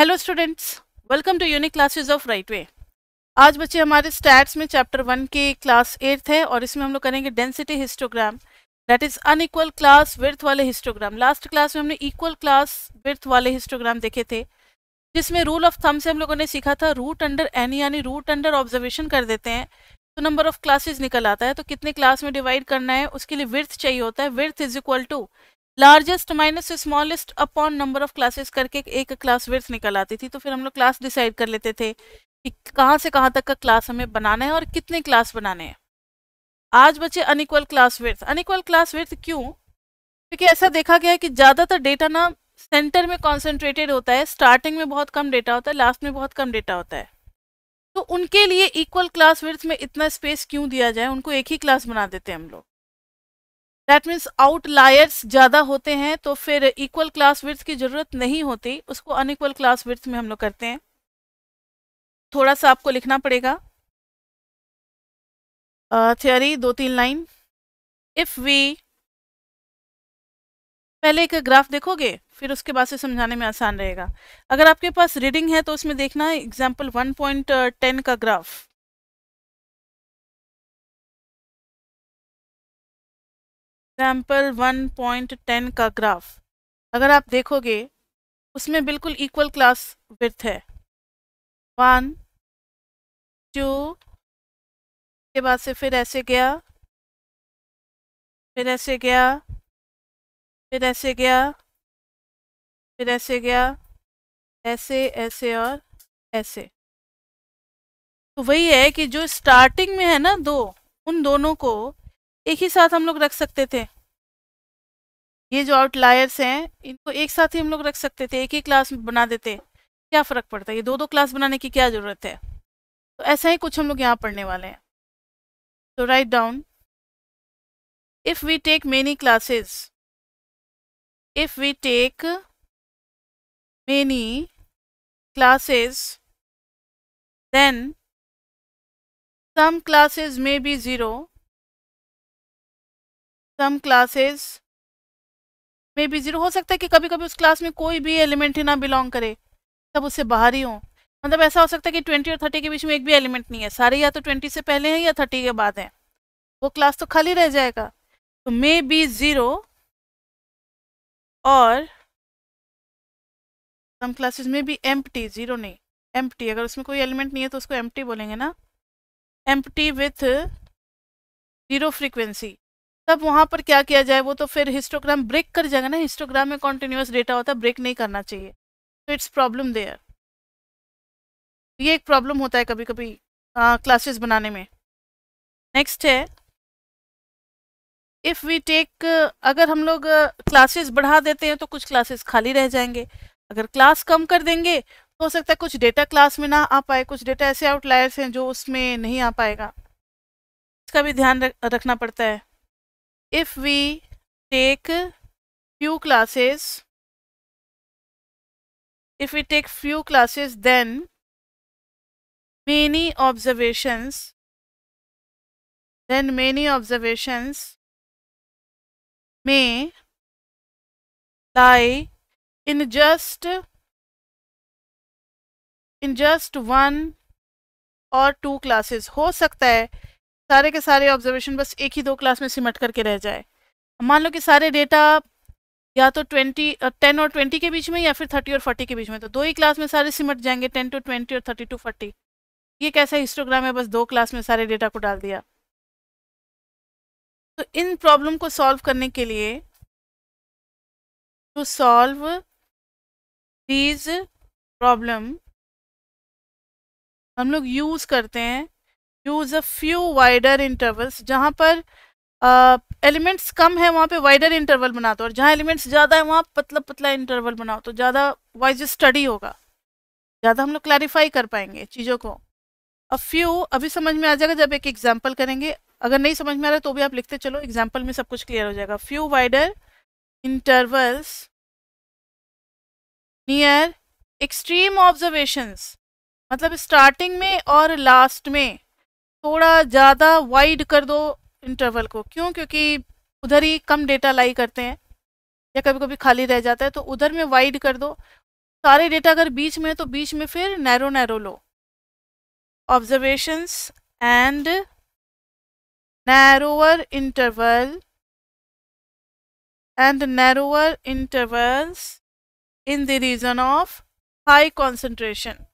Hello students welcome to unique classes of right way आज बच्चे हमारे स्टैट्स में चैप्टर वन के क्लास एट्थ है और इसमें हम लोग करेंगे density histogram that is unequal class width वाले हिस्टोग्राम लास्ट क्लास में हमने इक्वल क्लास विर्थ वाले हिस्टोग्राम देखे थे जिसमें रूल ऑफ थम से हम लोगों ने सीखा था रूट अंडर एन यानी रूट अंडर ऑब्जर्वेशन कर देते हैं तो नंबर ऑफ क्लासेज निकल आता है तो कितने क्लास में डिवाइड करना है उसके लिए विर्थ चाहिए होता है width is equal to largest minus smallest upon number of classes करके एक क्लास विर्थ निकल आती थी तो फिर हम लोग क्लास डिसाइड कर लेते थे कि कहाँ से कहाँ तक का क्लास हमें बनाना है और कितने क्लास बनाने हैं आज बचे unequal class width unequal class width क्यों क्योंकि ऐसा देखा गया है कि ज़्यादातर डेटा ना सेंटर में कॉन्सेंट्रेटेड होता है स्टार्टिंग में बहुत कम डेटा होता है लास्ट में बहुत कम डेटा होता है तो उनके लिए इक्वल क्लास विर्थ में इतना स्पेस क्यों दिया जाए उनको एक ही क्लास बना देते हैं हम लोग दैट मीन्स आउटलायर्स ज़्यादा होते हैं तो फिर इक्वल क्लास विर्थ की ज़रूरत नहीं होती उसको अनइक्वल क्लास विर्थ में हम लोग करते हैं थोड़ा सा आपको लिखना पड़ेगा थ्योरी uh, दो तीन लाइन इफ़ वी पहले एक ग्राफ देखोगे फिर उसके बाद से समझाने में आसान रहेगा अगर आपके पास रीडिंग है तो उसमें देखना एग्जाम्पल वन पॉइंट टेन का graph example one point ten का ग्राफ अगर आप देखोगे उसमें बिल्कुल इक्वल क्लास विथ है वन टू के बाद से फिर ऐसे गया फिर ऐसे गया फिर ऐसे गया फिर ऐसे गया ऐसे ऐसे और ऐसे तो वही है कि जो स्टार्टिंग में है ना दो उन दोनों को एक ही साथ हम लोग रख सकते थे ये जो आउटलायर्स हैं इनको एक साथ ही हम लोग रख सकते थे एक ही क्लास बना देते क्या फ़र्क पड़ता है ये दो दो क्लास बनाने की क्या ज़रूरत है तो ऐसा ही कुछ हम लोग यहाँ पढ़ने वाले हैं तो write down if we take many classes if we take many classes then some classes may be zero some classes में भी ज़ीरो हो सकता है कि कभी कभी उस क्लास में कोई भी एलिमेंट ही ना बिलोंग करे सब उससे बाहर ही हों मतलब ऐसा हो सकता है कि ट्वेंटी और थर्टी के बीच में एक भी एलिमेंट नहीं है सारे या तो ट्वेंटी से पहले हैं या थर्टी के बाद हैं वो क्लास तो खाली रह जाएगा तो मे बी ज़ीरो और सम क्लासेस में भी एम टी ज़ीरो नहीं एम टी अगर उसमें कोई एलिमेंट नहीं है तो उसको एम टी बोलेंगे ना empty with zero frequency तब वहाँ पर क्या किया जाए वो तो फिर हिस्टोग्राम ब्रेक कर जाएगा ना हिस्टोग्राम में कॉन्टिन्यूस डेटा होता है ब्रेक नहीं करना चाहिए तो इट्स प्रॉब्लम देयर ये एक प्रॉब्लम होता है कभी कभी क्लासेस बनाने में नेक्स्ट है इफ़ वी टेक अगर हम लोग क्लासेस बढ़ा देते हैं तो कुछ क्लासेस खाली रह जाएंगे अगर क्लास कम कर देंगे तो हो सकता है कुछ डेटा क्लास में ना आ पाए कुछ डेटा ऐसे आउटलायर्स हैं जो उसमें नहीं आ पाएगा इसका भी ध्यान रखना पड़ता है if we take few classes if we take few classes then many observations then many observations may lie in just in just one or two classes ho sakta hai सारे के सारे ऑब्जर्वेशन बस एक ही दो क्लास में सिमट करके रह जाए मान लो कि सारे डेटा या तो ट्वेंटी टेन और ट्वेंटी के बीच में या फिर थर्टी और फोर्टी के बीच में तो दो ही क्लास में सारे सिमट जाएंगे टेन टू ट्वेंटी और थर्टी टू फोर्टी ये कैसा हिस्टोग्राम है बस दो क्लास में सारे डेटा को डाल दिया तो इन प्रॉब्लम को सॉल्व करने के लिए टू सॉल्व दीज प्रॉब्लम हम लोग यूज़ करते हैं use a few wider intervals जहाँ पर एलिमेंट्स uh, कम है वहाँ पे वाइडर इंटरवल बना दो और जहाँ एलिमेंट्स ज़्यादा है वहाँ पतला पतला इंटरवल बनाओ तो ज़्यादा वाइज स्टडी होगा ज़्यादा हम लोग क्लैरिफाई कर पाएंगे चीज़ों को अ फ्यू अभी समझ में आ जाएगा जब एक एग्जाम्पल करेंगे अगर नहीं समझ में आ रहा तो भी आप लिखते चलो एग्जाम्पल में सब कुछ क्लियर हो जाएगा few wider intervals near extreme observations मतलब स्टार्टिंग में और लास्ट में थोड़ा ज़्यादा वाइड कर दो इंटरवल को क्यों क्योंकि उधर ही कम डेटा लाई करते हैं या कभी कभी खाली रह जाता है तो उधर में वाइड कर दो सारे डेटा अगर बीच में है तो बीच में फिर narrow narrow low observations and narrower interval and narrower intervals in the region of high concentration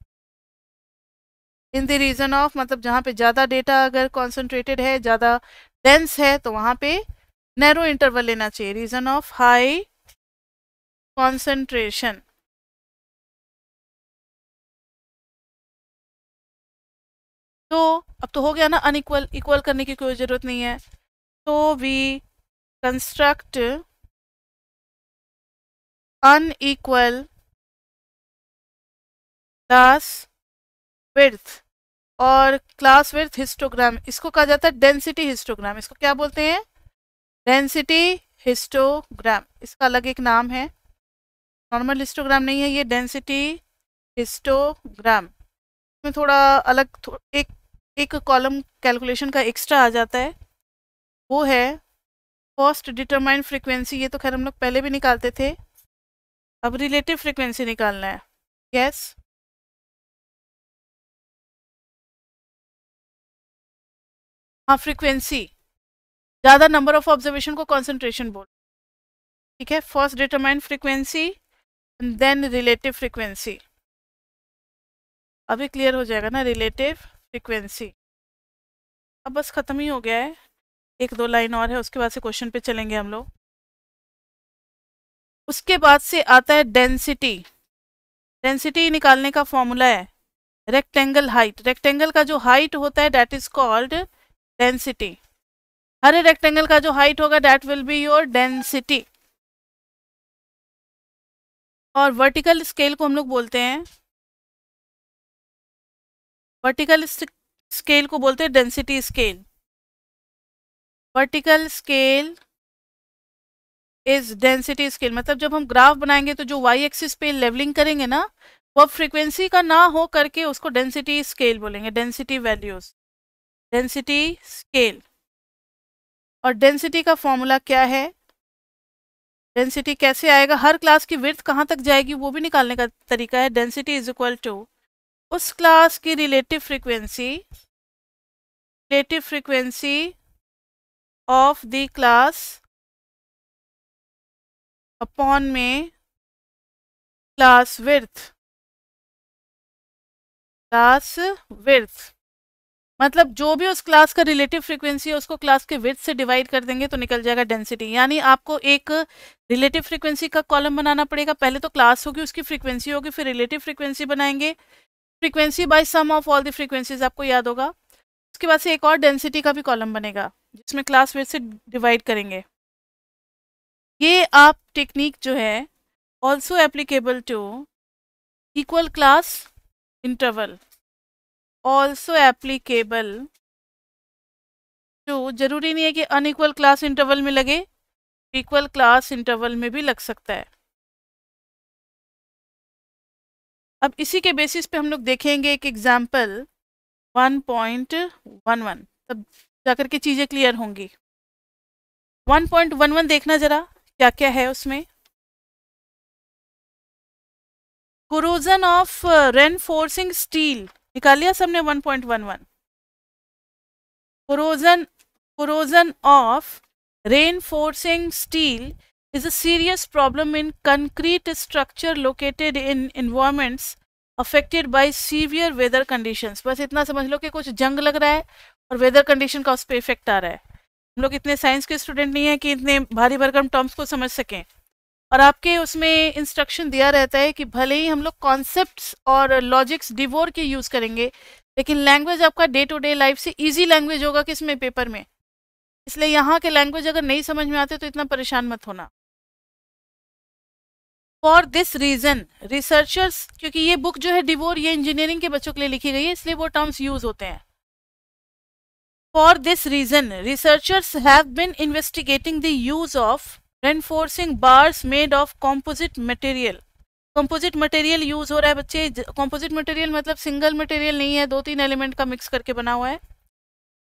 in the region of मतलब जहाँ पे ज़्यादा डेटा अगर कॉन्सेंट्रेटेड है ज़्यादा डेंस है तो वहाँ पे नैरो इंटरवल लेना चाहिए रीजन ऑफ हाई कॉन्सेंट्रेशन तो अब तो हो गया ना अनइक्वल इक्वल करने की कोई ज़रूरत नहीं है तो वी कंस्ट्रक्ट अनइक्वल दास width और क्लास विथ हिस्टोग्राम इसको कहा जाता है डेंसिटी हिस्टोग्राम इसको क्या बोलते हैं डेंसिटी हिस्टोग्राम इसका अलग एक नाम है नॉर्मल हिस्टोग्राम नहीं है ये डेंसिटी हिस्टोग्राम इसमें थोड़ा अलग थो, एक एक कॉलम कैलकुलेशन का एक्स्ट्रा आ जाता है वो है फर्स्ट डिटरमाइंड फ्रीक्वेंसी ये तो खैर हम लोग पहले भी निकालते थे अब रिलेटिव फ्रीक्वेंसी निकालना है यस yes? हाँ फ्रीक्वेंसी ज़्यादा नंबर ऑफ ऑब्जर्वेशन को कॉन्सेंट्रेशन बोल ठीक है first determine frequency and then relative frequency अभी क्लियर हो जाएगा ना रिलेटिव फ्रीक्वेंसी अब बस ख़त्म ही हो गया है एक दो लाइन और है उसके बाद से क्वेश्चन पे चलेंगे हम लोग उसके बाद से आता है डेंसिटी डेंसिटी निकालने का फॉर्मूला है रेक्टेंगल हाइट रेक्टेंगल का जो हाइट होता है डैट इज़ कॉल्ड डेंसिटी हर रेक्टेंगल का जो हाइट होगा that will be your density और वर्टिकल स्केल को हम लोग बोलते हैं वर्टिकल स्केल को बोलते हैं density scale vertical scale is density scale मतलब जब हम ग्राफ बनाएंगे तो जो वाई एक्सिस पे लेवलिंग करेंगे ना वो फ्रीक्वेंसी का ना हो करके उसको डेंसिटी स्केल बोलेंगे डेंसिटी वैल्यूज डेंसिटी स्केल और डेंसिटी का फॉर्मूला क्या है डेंसिटी कैसे आएगा हर क्लास की विर्थ कहाँ तक जाएगी वो भी निकालने का तरीका है डेंसिटी इज इक्वल टू उस क्लास की relative frequency relative frequency of the class upon में क्लास विर्थ क्लास विर्थ मतलब जो भी उस क्लास का रिलेटिव फ्रीक्वेंसी है उसको क्लास के विथ से डिवाइड कर देंगे तो निकल जाएगा डेंसिटी यानी आपको एक रिलेटिव फ्रीक्वेंसी का कॉलम बनाना पड़ेगा पहले तो क्लास होगी उसकी फ्रीक्वेंसी होगी फिर रिलेटिव फ्रीक्वेंसी बनाएंगे frequency by sum of all the frequencies आपको याद होगा उसके बाद से एक और डेंसिटी का भी कॉलम बनेगा जिसमें क्लास विथ से डिवाइड करेंगे ये आप टेक्निक जो है also applicable to equal class interval also applicable to जरूरी नहीं है कि अनइक्वल क्लास इंटरवल में लगे इक्वल क्लास इंटरवल में भी लग सकता है अब इसी के बेसिस पे हम लोग देखेंगे एक एग्जाम्पल 1.11 तब जाकर के चीज़ें क्लियर होंगी 1.11 देखना ज़रा क्या क्या है उसमें कोरोजन ऑफ रेनफोर्सिंग स्टील निकाल लिया सबने one point one one corrosion corrosion of reinforcing steel is a serious problem in concrete structure located in environments affected by severe weather conditions बस इतना समझ लो कि कुछ जंग लग रहा है और वेदर कंडीशन का उस पर इफेक्ट आ रहा है हम लोग इतने साइंस के स्टूडेंट नहीं हैं कि इतने भारी भरकम टर्म्स को समझ सकें और आपके उसमें इंस्ट्रक्शन दिया रहता है कि भले ही हम लोग कॉन्सेप्ट और लॉजिक्स डिवोर के यूज़ करेंगे लेकिन लैंग्वेज आपका डे टू डे लाइफ से ईजी लैंग्वेज होगा किस में पेपर में इसलिए यहाँ के लैंग्वेज अगर नहीं समझ में आते तो इतना परेशान मत होना फॉर दिस रीज़न रिसर्चर्स क्योंकि ये बुक जो है डिवोर ये इंजीनियरिंग के बच्चों के लिए लिखी गई है इसलिए वो टर्म्स यूज़ होते हैं for this reason researchers have been investigating the use of reinforcing bars made of composite material composite material use हो रहा है बच्चे कॉम्पोजिट मटेरियल मतलब सिंगल मटेरियल नहीं है दो तीन एलिमेंट का मिक्स करके बना हुआ है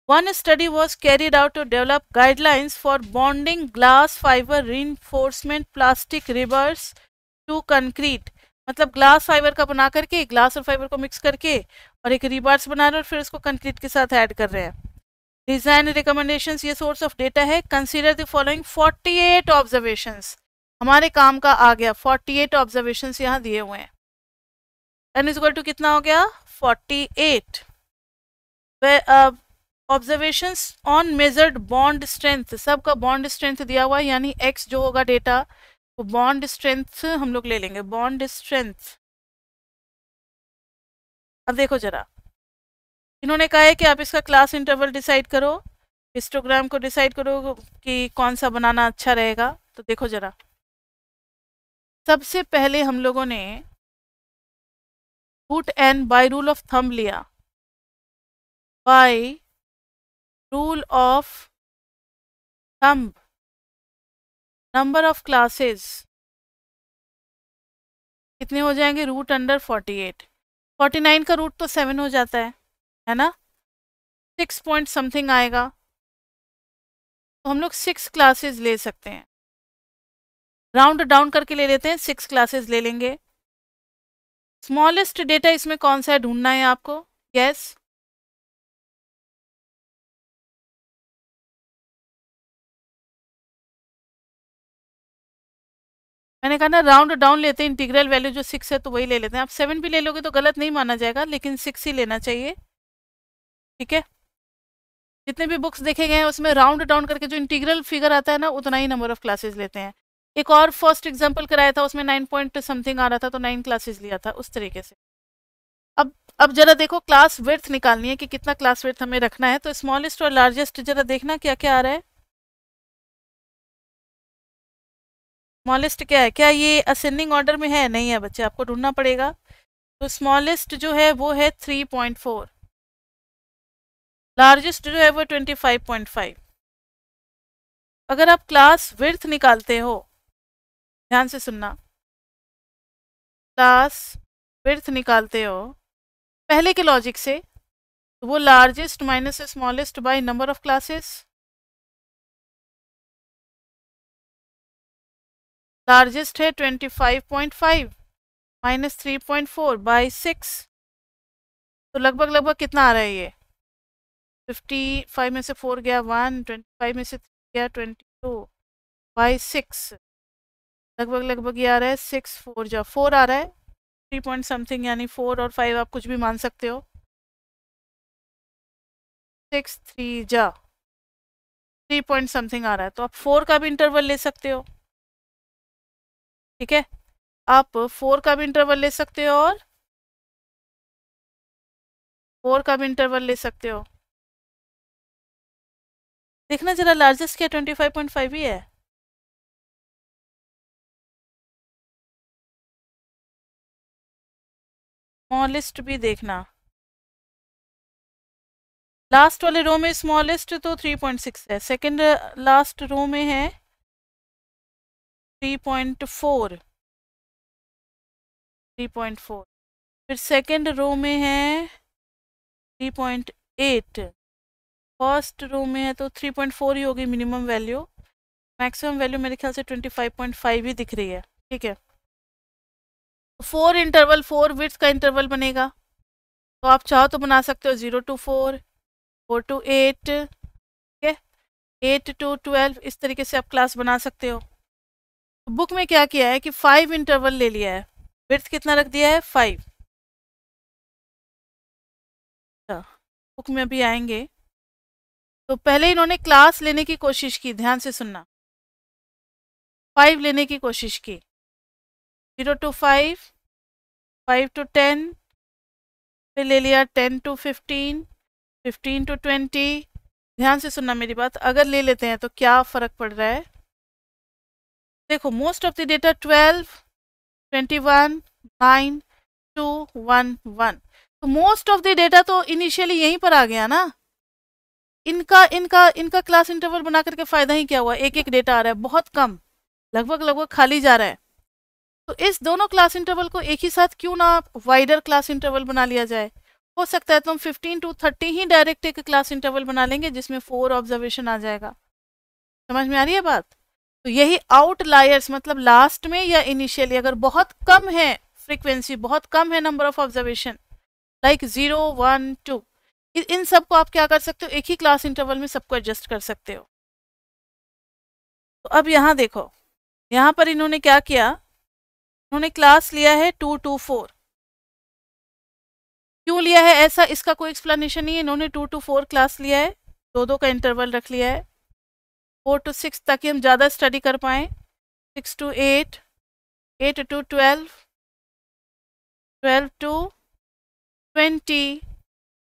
one study was carried out to develop guidelines for bonding glass fibre reinforcement plastic rebars to concrete मतलब ग्लास फाइबर का बना करके ग्लास और फाइबर को मिक्स करके और एक रिबर्स बना रहे हैं और फिर उसको कंक्रीट के साथ ऐड कर रहे हैं डिजाइन रिकमेंडेशन ये सोर्स ऑफ डेटा है कंसिडर द फॉलोइंग 48 ऑब्जर्वेशन हमारे काम का आ गया 48 ऑब्जर्वेशन यहाँ दिए हुए हैं एन इज टू कितना हो गया 48 observation on measured bond strength सबका बॉन्ड स्ट्रेंथ दिया हुआ है यानी एक्स जो होगा डेटा वो बॉन्ड स्ट्रेंथ हम लोग ले लेंगे बॉन्ड स्ट्रेंथ अब देखो जरा इन्होंने कहा है कि आप इसका क्लास इंटरवल डिसाइड करो हिस्टोग्राम को डिसाइड करो कि कौन सा बनाना अच्छा रहेगा तो देखो ज़रा सबसे पहले हम लोगों ने put and by rule of thumb लिया by rule of thumb number of classes कितने हो जाएंगे root under forty eight forty nine का रूट तो सेवन हो जाता है है ना सिक्स पॉइंट समथिंग आएगा तो हम लोग सिक्स क्लासेस ले सकते हैं राउंड डाउन करके ले लेते हैं सिक्स क्लासेस ले लेंगे स्मॉलेस्ट डेटा इसमें कौन सा है ढूंढना है आपको यस yes. मैंने कहा ना राउंड डाउन लेते हैं इंटीग्रल वैल्यू जो सिक्स है तो वही ले लेते हैं आप सेवन भी ले लोगे तो गलत नहीं माना जाएगा लेकिन सिक्स ही लेना चाहिए ठीक है जितने भी बुक्स देखे गए हैं उसमें राउंड डाउन करके जो इंटीग्रल फिगर आता है ना उतना ही नंबर ऑफ क्लासेस लेते हैं एक और फर्स्ट एग्जाम्पल कराया था उसमें नाइन पॉइंट समथिंग आ रहा था तो नाइन क्लासेस लिया था उस तरीके से अब अब जरा देखो क्लास वर्थ निकालनी है कि कितना क्लास वर्थ हमें रखना है तो स्मॉलेस्ट और लार्जेस्ट जरा देखना क्या क्या आ रहा है स्मॉलेस्ट क्या है क्या ये असेंडिंग ऑर्डर में है नहीं है बच्चे आपको ढूंढना पड़ेगा तो स्मॉलेस्ट जो है वो है थ्री पॉइंट फोर लार्जेस्ट जो है वो ट्वेंटी फाइव पॉइंट फाइव अगर आप क्लास विर्थ निकालते हो ध्यान से सुनना क्लास विर्थ निकालते हो पहले के लॉजिक से तो वो largest minus smallest by number of classes largest है 25.5 minus three point four by six तो लगभग लगभग कितना आ रहा है ये फिफ्टी फाइव में से फोर गया वन ट्वेंटी फाइव में से थ्री गया ट्वेंटी टू बाई सिक्स लगभग लगभग ये आ रहा है सिक्स फोर जा फोर आ रहा है थ्री पॉइंट समथिंग यानी फोर और फाइव आप कुछ भी मान सकते हो सिक्स थ्री जा थ्री पॉइंट समथिंग आ रहा है तो आप फोर का भी इंटरवल ले सकते हो ठीक है आप फोर का भी इंटरवल ले सकते हो और फोर का भी इंटरवल ले सकते हो देखना जरा लार्जेस्ट क्या ट्वेंटी फाइव पॉइंट फाइव ही है स्मॉलेस्ट भी देखना लास्ट वाले रो में स्मॉलेस्ट तो थ्री पॉइंट सिक्स है सेकंड लास्ट रो में है three three point four point four फिर सेकंड रो में है three point eight first row में है तो थ्री पॉइंट फोर ही होगी मिनिमम वैल्यू मैक्सिमम वैल्यू मेरे ख्याल से ट्वेंटी फाइव पॉइंट फाइव ही दिख रही है ठीक है फोर इंटरवल फोर विथ का इंटरवल बनेगा तो आप चाहो तो बना सकते हो zero to four four to eight ठीक है एट टू ट्वेल्व इस तरीके से आप क्लास बना सकते हो तो बुक में क्या किया है कि फाइव इंटरवल ले लिया है विर्थ कितना रख दिया है फाइव अच्छा, बुक में अभी आएंगे तो पहले इन्होंने क्लास लेने की कोशिश की ध्यान से सुनना फाइव लेने की कोशिश की zero to five five to ten फिर ले लिया ten to fifteen fifteen to twenty ध्यान से सुनना मेरी बात अगर ले लेते हैं तो क्या फ़र्क पड़ रहा है देखो most of the data twelve twenty one nine two one one तो मोस्ट ऑफ द डेटा तो इनिशियली यहीं पर आ गया ना इनका इनका इनका क्लास इंटरवल बना करके फ़ायदा ही क्या हुआ एक एक डेटा आ रहा है बहुत कम लगभग लगभग खाली जा रहा है तो इस दोनों क्लास इंटरवल को एक ही साथ क्यों ना वाइडर क्लास इंटरवल बना लिया जाए हो सकता है तो हम फिफ्टीन टू थर्टी ही डायरेक्ट एक क्लास इंटरवल बना लेंगे जिसमें फोर ऑब्जर्वेशन आ जाएगा समझ में आ रही है बात तो यही लायर्स मतलब लास्ट में या इनिशियली अगर बहुत कम है फ्रीक्वेंसी बहुत कम है number of observation like zero one two इन सबको आप क्या कर सकते हो एक ही क्लास इंटरवल में सबको एडजस्ट कर सकते हो तो अब यहाँ देखो यहाँ पर इन्होंने क्या किया इन्होंने क्लास लिया है टू टू फोर क्यों लिया है ऐसा इसका कोई एक्सप्लेनेशन नहीं है इन्होंने टू टू फोर क्लास लिया है दो दो का इंटरवल रख लिया है फोर टू सिक्स ताकि हम ज़्यादा स्टडी कर पाएँ six to eight eight to twelve twelve to twenty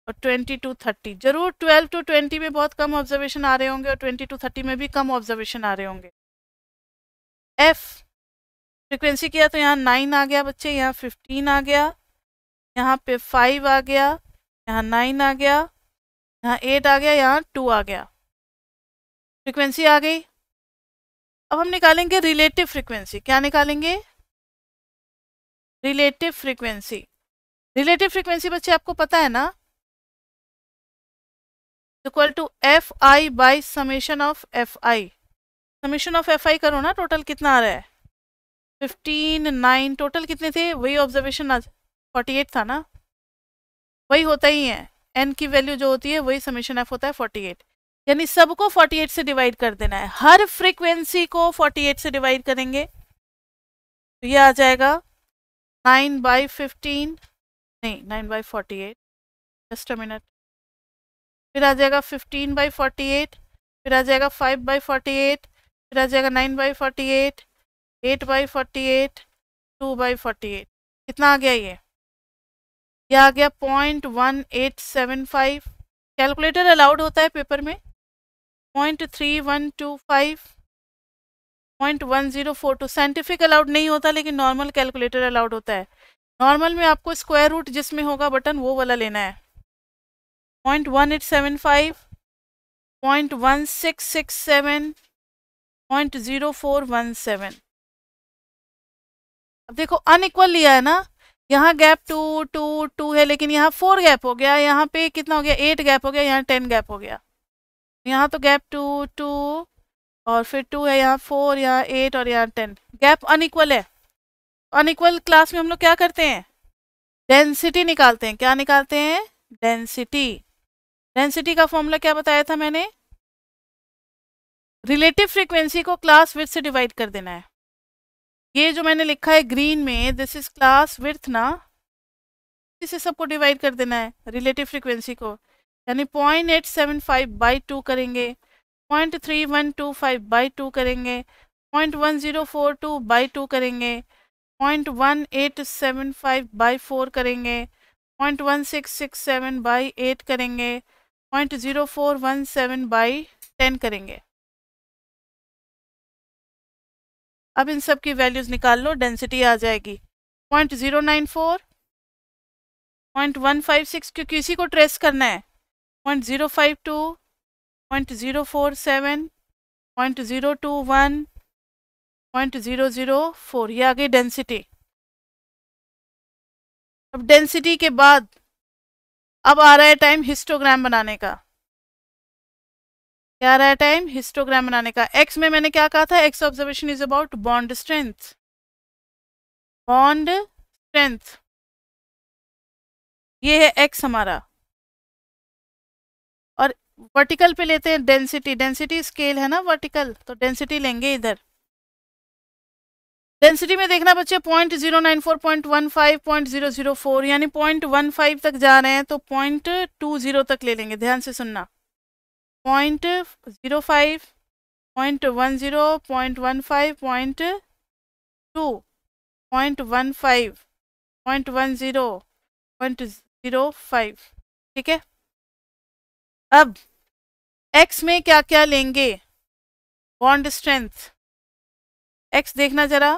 और 20 टू 30 जरूर 12 टू 20 में बहुत कम ऑब्जर्वेशन आ रहे होंगे और 20 टू 30 में भी कम ऑब्जर्वेशन आ रहे होंगे एफ फ्रिक्वेंसी किया तो यहाँ नाइन आ गया बच्चे यहाँ फ़िफ्टीन आ गया यहाँ पे फाइव आ गया यहाँ नाइन आ गया यहाँ एट आ गया यहाँ टू आ गया फ्रिक्वेंसी आ गई अब हम निकालेंगे रिलेटिव फ्रिक्वेंसी क्या निकालेंगे रिलेटिव फ्रिक्वेंसी रिलेटिव फ्रिक्वेंसी बच्चे आपको पता है ना equal to f i by summation of f i summation of f i करो ना टोटल कितना आ रहा है फिफ्टीन नाइन टोटल कितने थे वही ऑब्जर्वेशन आज फोर्टी एट था ना वही होता ही है एन की वैल्यू जो होती है वही समेशन एफ होता है फोर्टी एट यानी सबको फोर्टी एट से डिवाइड कर देना है हर फ्रिक्वेंसी को फोर्टी एट से डिवाइड करेंगे तो ये आ जाएगा नाइन बाई फिफ्टीन नहीं nine by forty eight just a minute फिर आ जाएगा फिफ्टीन बाई फोर्टी एट फिर आ जाएगा फाइव बाई फोर्टी एट फिर आ जाएगा nine by forty eight eight by forty eight two by forty eight कितना आ गया ये ये आ गया point one eight seven five calculator allowed होता है पेपर में point three one two five point one zero four two scientific allowed नहीं होता लेकिन नॉर्मल कैलकुलेटर अलाउड होता है नॉर्मल में आपको स्क्वायर रूट जिसमें होगा बटन वो वाला लेना है point one eight seven five point one six six seven point zero four one seven अब देखो अनइक्वल लिया है ना यहाँ गैप टू टू टू है लेकिन यहाँ फोर गैप हो गया यहाँ पे कितना हो गया एट गैप हो गया यहाँ टेन गैप हो गया यहाँ तो गैप टू टू और फिर टू है यहाँ फोर यहाँ एट और यहाँ टेन गैप अनइक्वल है अनइक्वल क्लास में हम लोग क्या करते हैं डेंसिटी निकालते हैं क्या निकालते हैं डेंसिटी डेंसिटी का फॉर्मूला क्या बताया था मैंने रिलेटिव फ्रीक्वेंसी को क्लास विथ से डिवाइड कर देना है ये जो मैंने लिखा है ग्रीन में दिस इज क्लास विथ ना इसे सबको डिवाइड कर देना है रिलेटिव फ्रीक्वेंसी को यानी point eight seven five by two करेंगे point three one two five by two करेंगे point one zero four two by two करेंगे point one eight seven five by four करेंगे point one six six seven by eight करेंगे point zero four one seven by ten करेंगे अब इन सब की values निकाल लो density आ जाएगी point zero nine four point one five six क्योंकि इसी को ट्रेस करना है point zero five two point zero four seven point zero two one point zero zero four ये आ गई डेंसिटी अब डेंसिटी के बाद अब आ रहा है टाइम हिस्टोग्राम बनाने का क्या आ रहा है टाइम हिस्टोग्राम बनाने का एक्स में मैंने क्या कहा था x observation is about bond strength bond strength ये है एक्स हमारा और वर्टिकल पे लेते हैं डेंसिटी डेंसिटी स्केल है ना वर्टिकल तो डेंसिटी लेंगे इधर डेंसिटी में देखना बच्चे point zero nine four point one five point zero zero four यानी पॉइंट वन फाइव तक जा रहे हैं तो पॉइंट टू जीरो तक ले लेंगे ध्यान से सुनना point zero five point one zero point one five point two point one five point one zero point zero five ठीक है अब एक्स में क्या क्या लेंगे बॉन्ड स्ट्रेंथ एक्स देखना जरा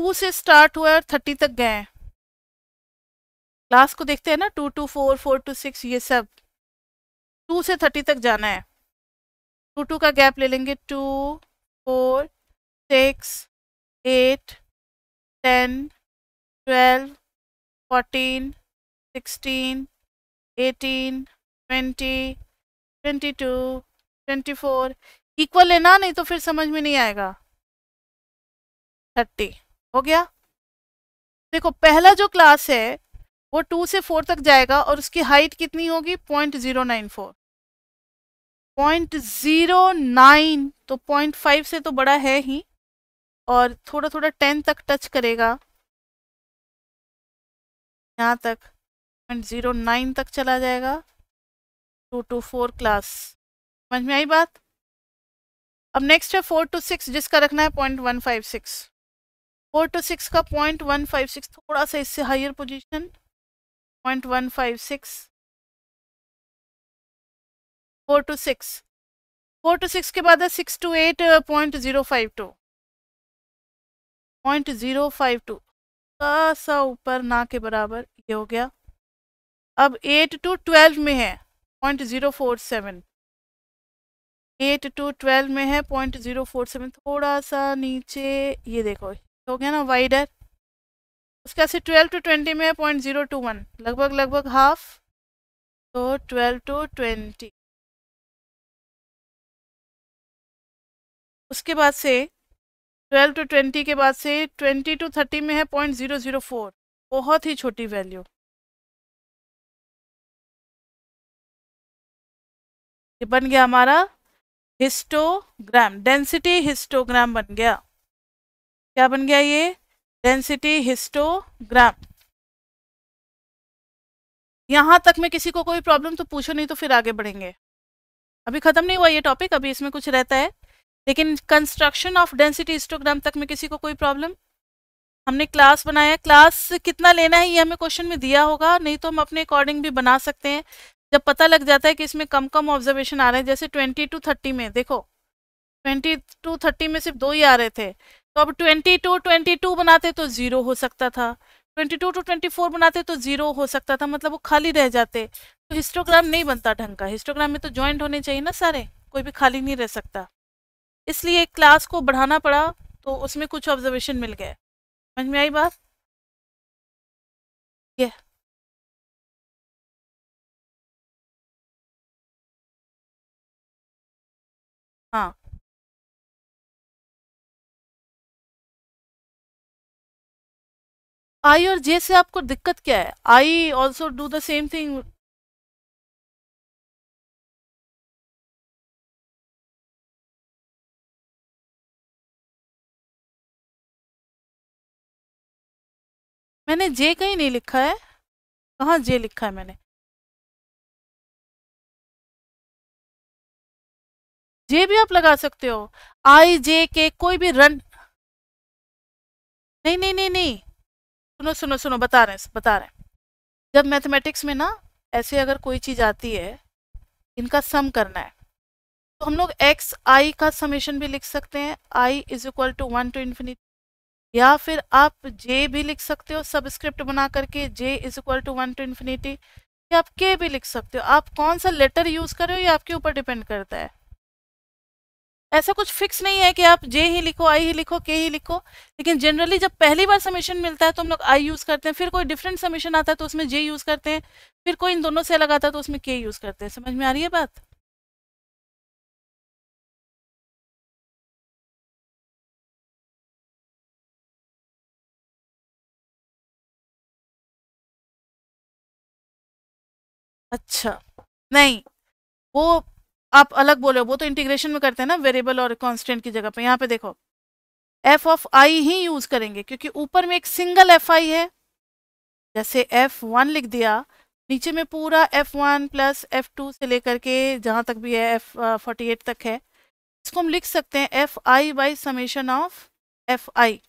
टू से स्टार्ट हुआ है और थर्टी तक गए हैं लास्ट को देखते हैं ना two to four four to six ये सब टू से थर्टी तक जाना है टू टू का गैप ले लेंगे two four six eight ten twelve fourteen sixteen eighteen twenty twenty two twenty four equal लेना नहीं तो फिर समझ में नहीं आएगा थर्टी हो गया देखो पहला जो क्लास है वो टू से फोर तक जाएगा और उसकी हाइट कितनी होगी point zero nine four point zero nine तो पॉइंट फाइव से तो बड़ा है ही और थोड़ा थोड़ा टेन तक टच करेगा यहाँ तक पॉइंट जीरो नाइन तक चला जाएगा टू टू फोर क्लास समझ में आई बात अब नेक्स्ट है फोर टू सिक्स जिसका रखना है point one five six four to six का पॉइंट वन फाइव सिक्स थोड़ा सा इससे higher position point one five six four to six four to six के बाद है six to eight point zero five two point zero five two थोड़ा सा ऊपर ना के बराबर ये हो गया अब एट टू ट्वेल्व में है point zero four seven eight to twelve में है पॉइंट ज़ीरो फोर सेवन थोड़ा सा नीचे ये देखो हो गया ना वाइडर उसके से ट्वेल्व टू ट्वेंटी में पॉइंट ज़ीरो टू वन लगभग लगभग हाफ तो ट्वेल्व टू ट्वेंटी उसके बाद से ट्वेल्व टू ट्वेंटी के बाद से ट्वेंटी टू थर्टी में है पॉइंट ज़ीरो ज़ीरो फोर बहुत ही छोटी वैल्यू ये बन गया हमारा हिस्टोग्राम डेंसिटी हिस्टोग्राम बन गया क्या बन गया ये डेंसिटी हिस्टोग्राम यहां तक में किसी को कोई प्रॉब्लम तो पूछो नहीं तो फिर आगे बढ़ेंगे अभी खत्म नहीं हुआ ये टॉपिक अभी इसमें कुछ रहता है लेकिन कंस्ट्रक्शन ऑफ डेंसिटी हिस्टोग्राम तक में किसी को कोई प्रॉब्लम हमने क्लास बनाया क्लास कितना लेना है ये हमें क्वेश्चन में दिया होगा नहीं तो हम अपने अकॉर्डिंग भी बना सकते हैं जब पता लग जाता है कि इसमें कम कम ऑब्जर्वेशन आ रहे हैं जैसे ट्वेंटी टू थर्टी में देखो ट्वेंटी टू थर्टी में सिर्फ दो ही आ रहे थे तो अब ट्वेंटी टू ट्वेंटी टू बनाते तो ज़ीरो हो सकता था twenty two to twenty four बनाते तो ज़ीरो हो सकता था मतलब वो खाली रह जाते तो हिस्टोग्राम नहीं बनता ढंग का हिस्टोग्राम में तो ज्वाइंट होने चाहिए ना सारे कोई भी खाली नहीं रह सकता इसलिए क्लास को बढ़ाना पड़ा तो उसमें कुछ ऑब्जर्वेशन मिल गए समझ में आई बात ये हाँ आई और जे से आपको दिक्कत क्या है I also do the same thing मैंने जे कहीं नहीं लिखा है कहाँ जे लिखा है मैंने जे भी आप लगा सकते हो आई जे के कोई भी रन नहीं नहीं नहीं नहीं सुनो सुनो सुनो बता रहे हैं बता रहे हैं जब मैथमेटिक्स में ना ऐसे अगर कोई चीज़ आती है इनका सम करना है तो हम लोग एक्स आई का समेशन भी लिख सकते हैं i is equal to one to infinity या फिर आप जे भी लिख सकते हो सबस्क्रिप्ट बना करके j is equal to one to infinity या आप के भी लिख सकते हो आप कौन सा लेटर यूज़ कर रहे हो ये आपके ऊपर डिपेंड करता है ऐसा कुछ फिक्स नहीं है कि आप जे ही लिखो आई ही लिखो के ही लिखो लेकिन जनरली जब पहली बार समीशन मिलता है तो हम लोग आई यूज़ करते हैं फिर कोई डिफरेंट समीशन आता है तो उसमें जे यूज़ करते हैं फिर कोई इन दोनों से अलग आता है तो उसमें के यूज़ करते हैं समझ में आ रही है बात अच्छा नहीं वो आप अलग बोले वो तो इंटीग्रेशन में करते हैं ना वेरिएबल और कॉन्स्टेंट की जगह पे यहाँ पे देखो एफ ऑफ आई ही यूज करेंगे क्योंकि ऊपर में एक सिंगल एफ आई है जैसे एफ वन लिख दिया नीचे में पूरा f one plus f two से लेकर के जहाँ तक भी है एफ फोर्टी एट तक है इसको हम लिख सकते हैं f i by summation of f i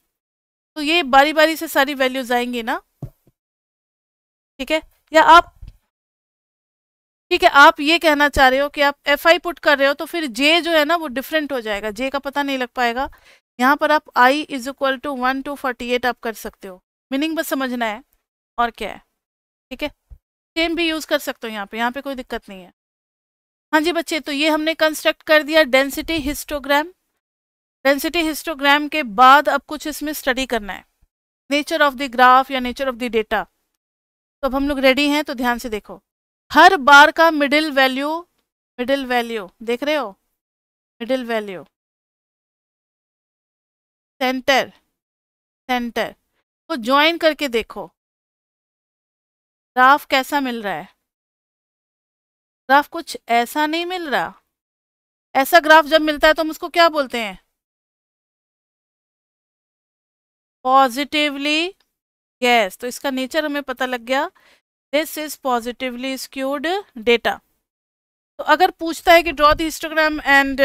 तो ये बारी बारी से सारी वैल्यूज आएंगी ना ठीक है या आप ठीक है आप ये कहना चाह रहे हो कि आप एफ आई पुट कर रहे हो तो फिर जे जो है ना वो डिफरेंट हो जाएगा जे का पता नहीं लग पाएगा यहाँ पर आप i is equal to one to forty eight आप कर सकते हो मीनिंग बस समझना है और क्या है ठीक है सेम भी यूज़ कर सकते हो यहाँ पे यहाँ पे कोई दिक्कत नहीं है हाँ जी बच्चे तो ये हमने कंस्ट्रक्ट कर दिया डेंसिटी हिस्टोग्राम डेंसिटी हिस्टोग्राम के बाद अब कुछ इसमें स्टडी करना है नेचर ऑफ द ग्राफ या नेचर ऑफ द डेटा तो अब हम लोग रेडी हैं तो ध्यान से देखो हर बार का मिडिल वैल्यू मिडिल वैल्यू देख रहे हो मिडिल वैल्यू सेंटर सेंटर को तो ज्वाइन करके देखो ग्राफ कैसा मिल रहा है ग्राफ कुछ ऐसा नहीं मिल रहा ऐसा ग्राफ जब मिलता है तो हम उसको क्या बोलते हैं पॉजिटिवली गैस तो इसका नेचर हमें पता लग गया this is positively skewed data तो अगर पूछता है कि draw the histogram and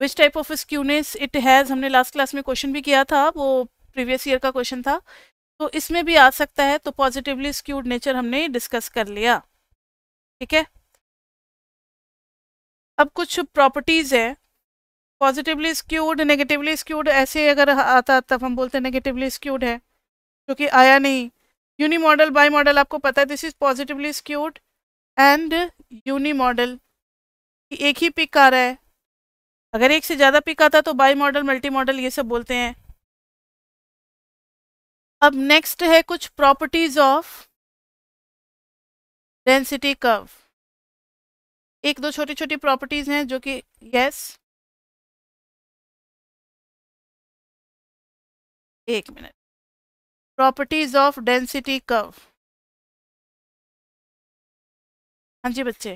which type of skewness it has हमने लास्ट क्लास में क्वेश्चन भी किया था वो प्रीवियस ईयर का क्वेश्चन था तो इसमें भी आ सकता है तो पॉजिटिवली स्क्यूड नेचर हमने डिस्कस कर लिया ठीक है अब कुछ प्रॉपर्टीज़ है पॉजिटिवली स्क्यूड नेगेटिवली स्क्यूड ऐसे अगर आता तब हम बोलते हैं नेगेटिवली स्क्यूड है क्योंकि आया नहीं यूनी मॉडल बाई मॉडल आपको पता है this is positively skewed and unimodal एक ही पिक आ रहा है अगर एक से ज़्यादा पिक आता तो बाई मॉडल मल्टी मॉडल ये सब बोलते हैं अब नेक्स्ट है कुछ प्रॉपर्टीज ऑफ डेंसिटी कर्व एक दो छोटी छोटी प्रॉपर्टीज हैं जो कि यस एक minute properties of density curve हाँ जी बच्चे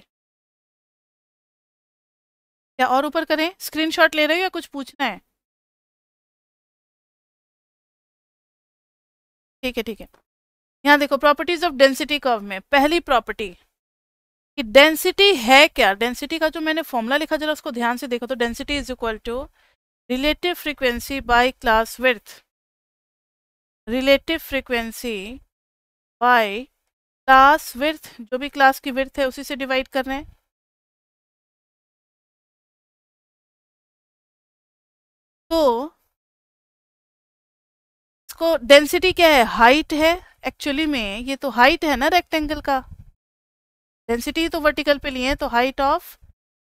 क्या और ऊपर करें स्क्रीनशॉट ले रहे हो या कुछ पूछना है ठीक है ठीक है यहाँ देखो प्रॉपर्टीज ऑफ डेंसिटी कर्व में पहली प्रॉपर्टी कि डेंसिटी है क्या डेंसिटी का जो मैंने फॉर्मूला लिखा जरा उसको ध्यान से देखो तो density is equal to relative frequency by class width relative frequency by class width जो भी क्लास की विर्थ है उसी से डिवाइड कर रहे हैं तो इसको डेंसिटी क्या है हाइट है एक्चुअली में ये तो हाइट है ना रेक्टेंगल का डेंसिटी तो वर्टिकल पे लिए हैं तो height of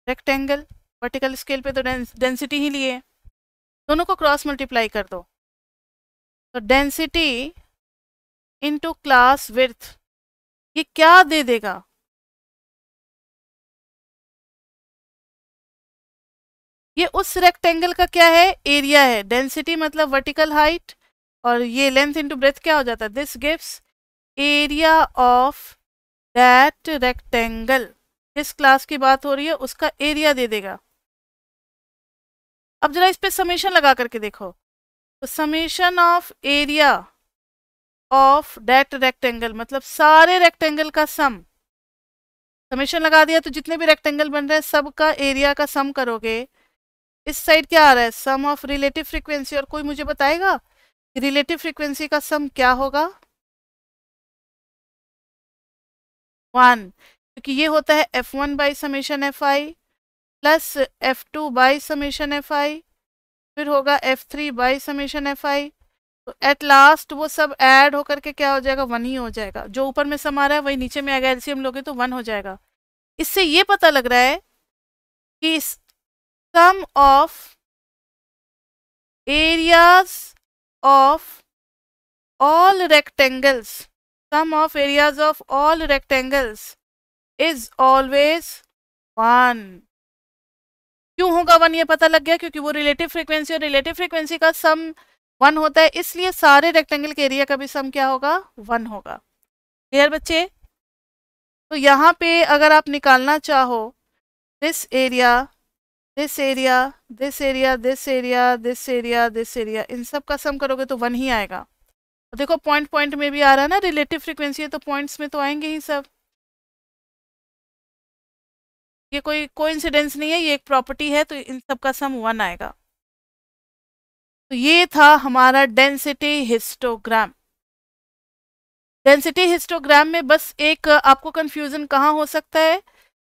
rectangle vertical scale पे तो डेंसिटी ही लिए दोनों को क्रॉस मल्टीप्लाई कर दो तो डेंसिटी इनटू क्लास विथ ये क्या दे देगा ये उस रेक्टेंगल का क्या है एरिया है डेंसिटी मतलब वर्टिकल हाइट और ये लेंथ इनटू ब्रेथ क्या हो जाता है this gives area of that rectangle इस क्लास की बात हो रही है उसका एरिया दे देगा अब जरा इस पे समेशन लगा करके देखो तो summation of area of that rectangle मतलब सारे रेक्टेंगल का सम समेशन लगा दिया तो जितने भी रेक्टेंगल बन रहे हैं सब का एरिया का सम करोगे इस साइड क्या आ रहा है सम ऑफ रिलेटिव फ्रीक्वेंसी और कोई मुझे बताएगा रिलेटिव फ्रीक्वेंसी का सम क्या होगा वन क्योंकि ये होता है f one by summation f i plus f two by summation f i फिर होगा f three by summation f i तो एट लास्ट वो सब ऐड होकर के क्या हो जाएगा वन ही हो जाएगा जो ऊपर में समा रहा है वही नीचे में आएगा एलसीएम लोगे तो वन हो जाएगा इससे ये पता लग रहा है कि sum of areas of all rectangles sum of areas of all rectangles is always one क्यों होगा वन ये पता लग गया क्योंकि वो रिलेटिव फ्रिक्वेंसी और रिलेटिव फ्रिक्वेंसी का सम वन होता है इसलिए सारे रेक्टेंगल के एरिया का भी सम क्या होगा वन होगा क्लियर बच्चे तो यहाँ पे अगर आप निकालना चाहो this area this area this area this area this area this area इन सब का सम करोगे तो वन ही आएगा देखो पॉइंट पॉइंट में भी आ रहा है ना रिलेटिव फ्रिक्वेंसी है तो पॉइंट्स में तो आएंगे ही सब ये कोई कोइंसिडेंस नहीं है ये एक प्रॉपर्टी है तो इन सब का सम वन आएगा तो ये था हमारा डेंसिटी हिस्टोग्राम डेंसिटी हिस्टोग्राम में बस एक आपको कंफ्यूजन कहाँ हो सकता है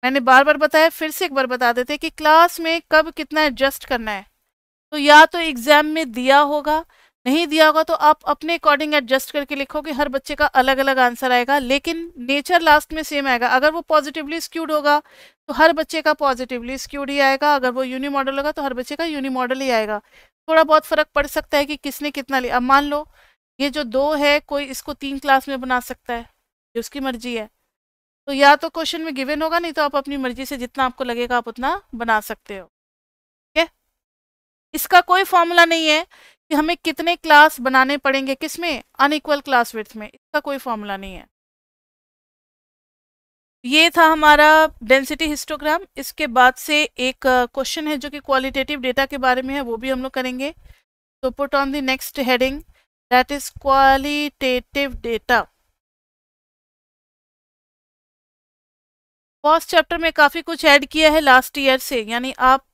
मैंने बार बार बताया फिर से एक बार बता देते कि क्लास में कब कितना एडजस्ट करना है तो या तो एग्ज़ाम में दिया होगा नहीं दिया होगा तो आप अपने अकॉर्डिंग एडजस्ट करके लिखोगे हर बच्चे का अलग अलग आंसर आएगा लेकिन नेचर लास्ट में सेम आएगा अगर वो पॉजिटिवली स्क्यूड होगा तो हर बच्चे का पॉजिटिवली स्क्यूड ही आएगा अगर वो यूनि मॉडल होगा तो हर बच्चे का यूनि मॉडल ही आएगा थोड़ा बहुत फर्क पड़ सकता है कि किसने कितना लिया अब मान लो ये जो दो है कोई इसको तीन क्लास में बना सकता है ये उसकी मर्जी है तो या तो क्वेश्चन में गिवन होगा नहीं तो आप अपनी मर्जी से जितना आपको लगेगा आप उतना बना सकते हो ठीक है इसका कोई फॉर्मूला नहीं है कि हमें कितने क्लास बनाने पड़ेंगे किसमें अनइक्वल क्लास विथ में इसका कोई फॉर्मूला नहीं है ये था हमारा डेंसिटी हिस्टोग्राम इसके बाद से एक क्वेश्चन है जो कि क्वालिटेटिव डेटा के बारे में है वो भी हम लोग करेंगे तो put on the next heading that is qualitative data first chapter में काफ़ी कुछ ऐड किया है लास्ट ईयर से यानी आप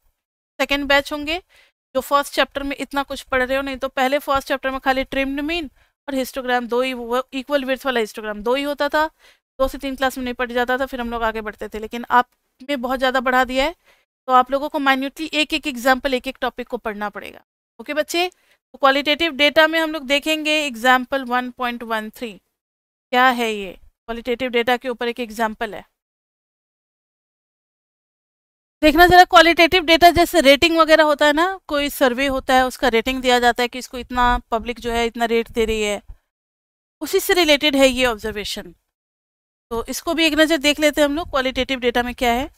सेकेंड बैच होंगे जो फर्स्ट चैप्टर में इतना कुछ पढ़ रहे हो नहीं तो पहले फर्स्ट चैप्टर में खाली ट्रिम्ड मीन और हिस्टोग्राम दो ही इक्वल विर्थ वाला हिस्टोग्राम दो ही होता था दो से तीन क्लास में नहीं पढ़ जाता था फिर हम लोग आगे बढ़ते थे लेकिन आपने बहुत ज़्यादा बढ़ा दिया है तो आप लोगों को माइन्यूटली एक एक एग्जाम्पल एक एक टॉपिक को पढ़ना पड़ेगा ओके बच्चे तो क्वालिटेटिव डेटा में हम लोग देखेंगे एग्जाम्पल वन क्या है ये क्वालिटेटिव डेटा के ऊपर एक एग्जाम्पल है देखना ज़रा क्वालिटेटिव डेटा जैसे रेटिंग वगैरह होता है ना कोई सर्वे होता है उसका रेटिंग दिया जाता है कि इसको इतना पब्लिक जो है इतना रेट दे रही है उसी से रिलेटेड है ये ऑब्जर्वेशन तो इसको भी एक नज़र देख लेते हैं हम लोग क्वालिटेटिव डेटा में क्या है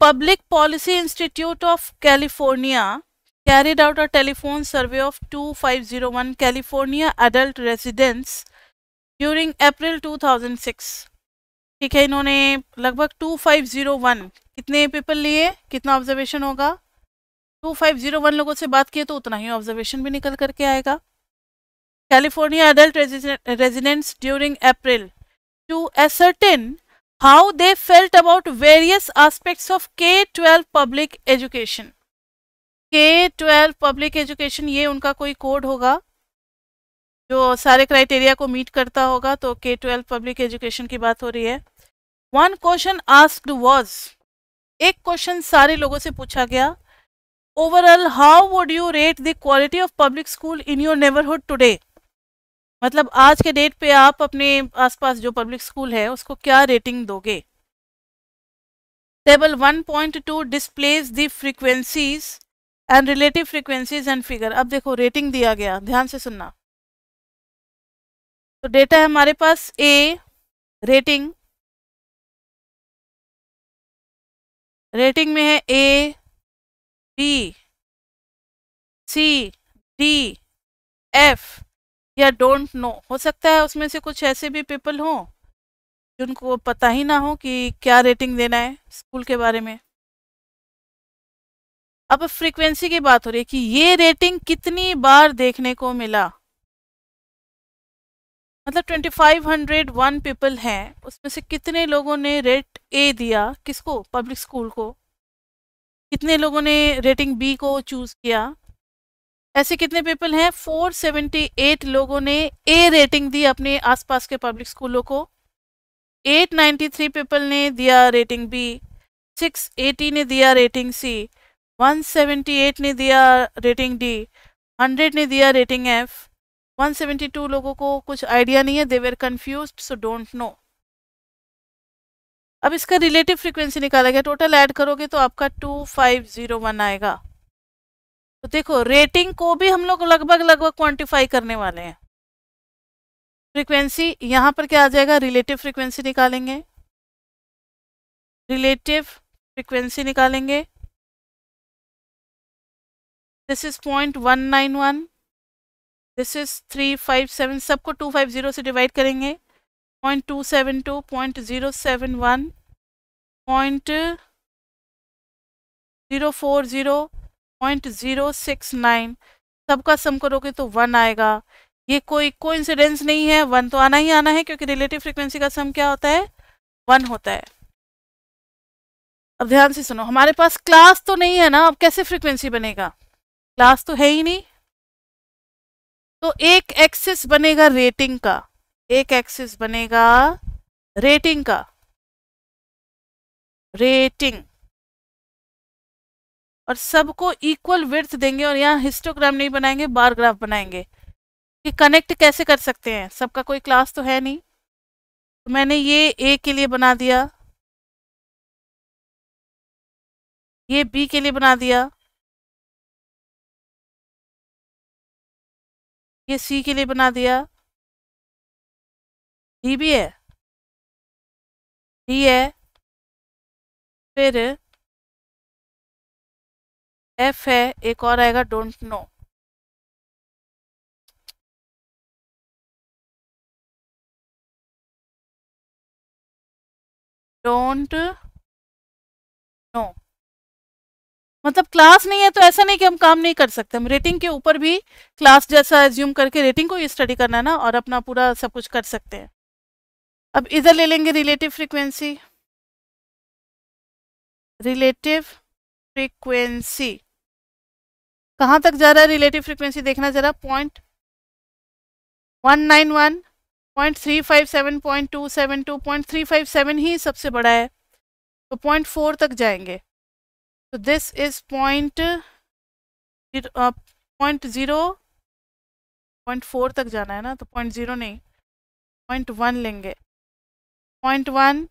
policy institute of California carried out a telephone survey of two five zero one California adult residence during April two thousand six ठीक है इन्होंने लगभग टू फाइव जीरो वन कितने पेपर लिए कितना ऑब्जर्वेशन होगा टू फाइव जीरो वन लोगों से बात किए तो उतना ही ऑब्जर्वेशन भी निकल करके आएगा California adult residents during April to ascertain how they felt about various aspects of K twelve public education K twelve public education ये उनका कोई कोड होगा जो सारे क्राइटेरिया को मीट करता होगा तो के ट्वेल्व पब्लिक एजुकेशन की बात हो रही है वन क्वेश्चन आस्क्ड वाज एक क्वेश्चन सारे लोगों से पूछा गया overall how would you rate the quality of public school in your neighbourhood today मतलब आज के डेट पे आप अपने आसपास जो पब्लिक स्कूल है उसको क्या रेटिंग दोगे table 1.2 displays the frequencies and relative frequencies and figure अब देखो रेटिंग दिया गया ध्यान से सुनना तो डेटा है हमारे पास ए रेटिंग रेटिंग में है A B C D F या डोंट नो हो सकता है उसमें से कुछ ऐसे भी पीपल हों जिनको पता ही ना हो कि क्या रेटिंग देना है स्कूल के बारे में अब फ्रीक्वेंसी की बात हो रही है कि ये रेटिंग कितनी बार देखने को मिला मतलब 2501 पीपल हैं उसमें से कितने लोगों ने रेट ए दिया किसको पब्लिक स्कूल को कितने लोगों ने रेटिंग बी को चूज़ किया ऐसे कितने पीपल हैं 478 लोगों ने ए रेटिंग दी अपने आसपास के पब्लिक स्कूलों को 893 पीपल ने दिया रेटिंग बी 680 ने दिया रेटिंग सी 178 ने दिया रेटिंग डी 100 ने दिया रेटिंग एफ़ 172 लोगों को कुछ आइडिया नहीं है they were confuse so don't know अब इसका रिलेटिव फ्रिक्वेंसी निकाला गया टोटल ऐड करोगे तो आपका 2501 आएगा तो देखो रेटिंग को भी हम लोग लगभग लगभग क्वांटिफाई करने वाले हैं फ्रीक्वेंसी यहाँ पर क्या आ जाएगा रिलेटिव फ्रीक्वेंसी निकालेंगे रिलेटिव फ्रीक्वेंसी निकालेंगे this is point one nine one this is three five seven सबको टू फाइव ज़ीरो से डिवाइड करेंगे point two seven two point zero seven one point zero four zero point zero six nine सबका sum करोगे तो one आएगा ये कोई को इंसिडेंस नहीं है वन तो आना ही आना है क्योंकि रिलेटिव फ्रिक्वेंसी का सम क्या होता है वन होता है अब ध्यान से सुनो हमारे पास क्लास तो नहीं है ना अब कैसे फ्रिक्वेंसी बनेगा क्लास तो है ही नहीं तो एक एक्सिस बनेगा रेटिंग का एक एक्सिस बनेगा रेटिंग का रेटिंग और सबको इक्वल विर्थ देंगे और यहाँ हिस्टोग्राम नहीं बनाएंगे बार ग्राफ बनाएंगे कि कनेक्ट कैसे कर सकते हैं सबका कोई क्लास तो है नहीं तो मैंने ये ए के लिए बना दिया ये बी के लिए बना दिया ये सी के लिए बना दिया डी भी है डी है फिर एफ है एक और आएगा डोंट नो डोंट नो मतलब क्लास नहीं है तो ऐसा नहीं कि हम काम नहीं कर सकते हम रेटिंग के ऊपर भी क्लास जैसा एज्यूम करके रेटिंग को स्टडी करना है ना और अपना पूरा सब कुछ कर सकते हैं अब इधर ले लेंगे रिलेटिव फ्रीक्वेंसी रिलेटिव फ्रीक्वेंसी कहाँ तक जा रहा है रिलेटिव फ्रीक्वेंसी देखना जरा point one nine one point three five seven point two seven two point three five seven ही सबसे बड़ा है तो पॉइंट फोर तक जाएंगे तो this is point point zero point four तक जाना है ना तो पॉइंट ज़ीरो नहीं पॉइंट वन लेंगे point one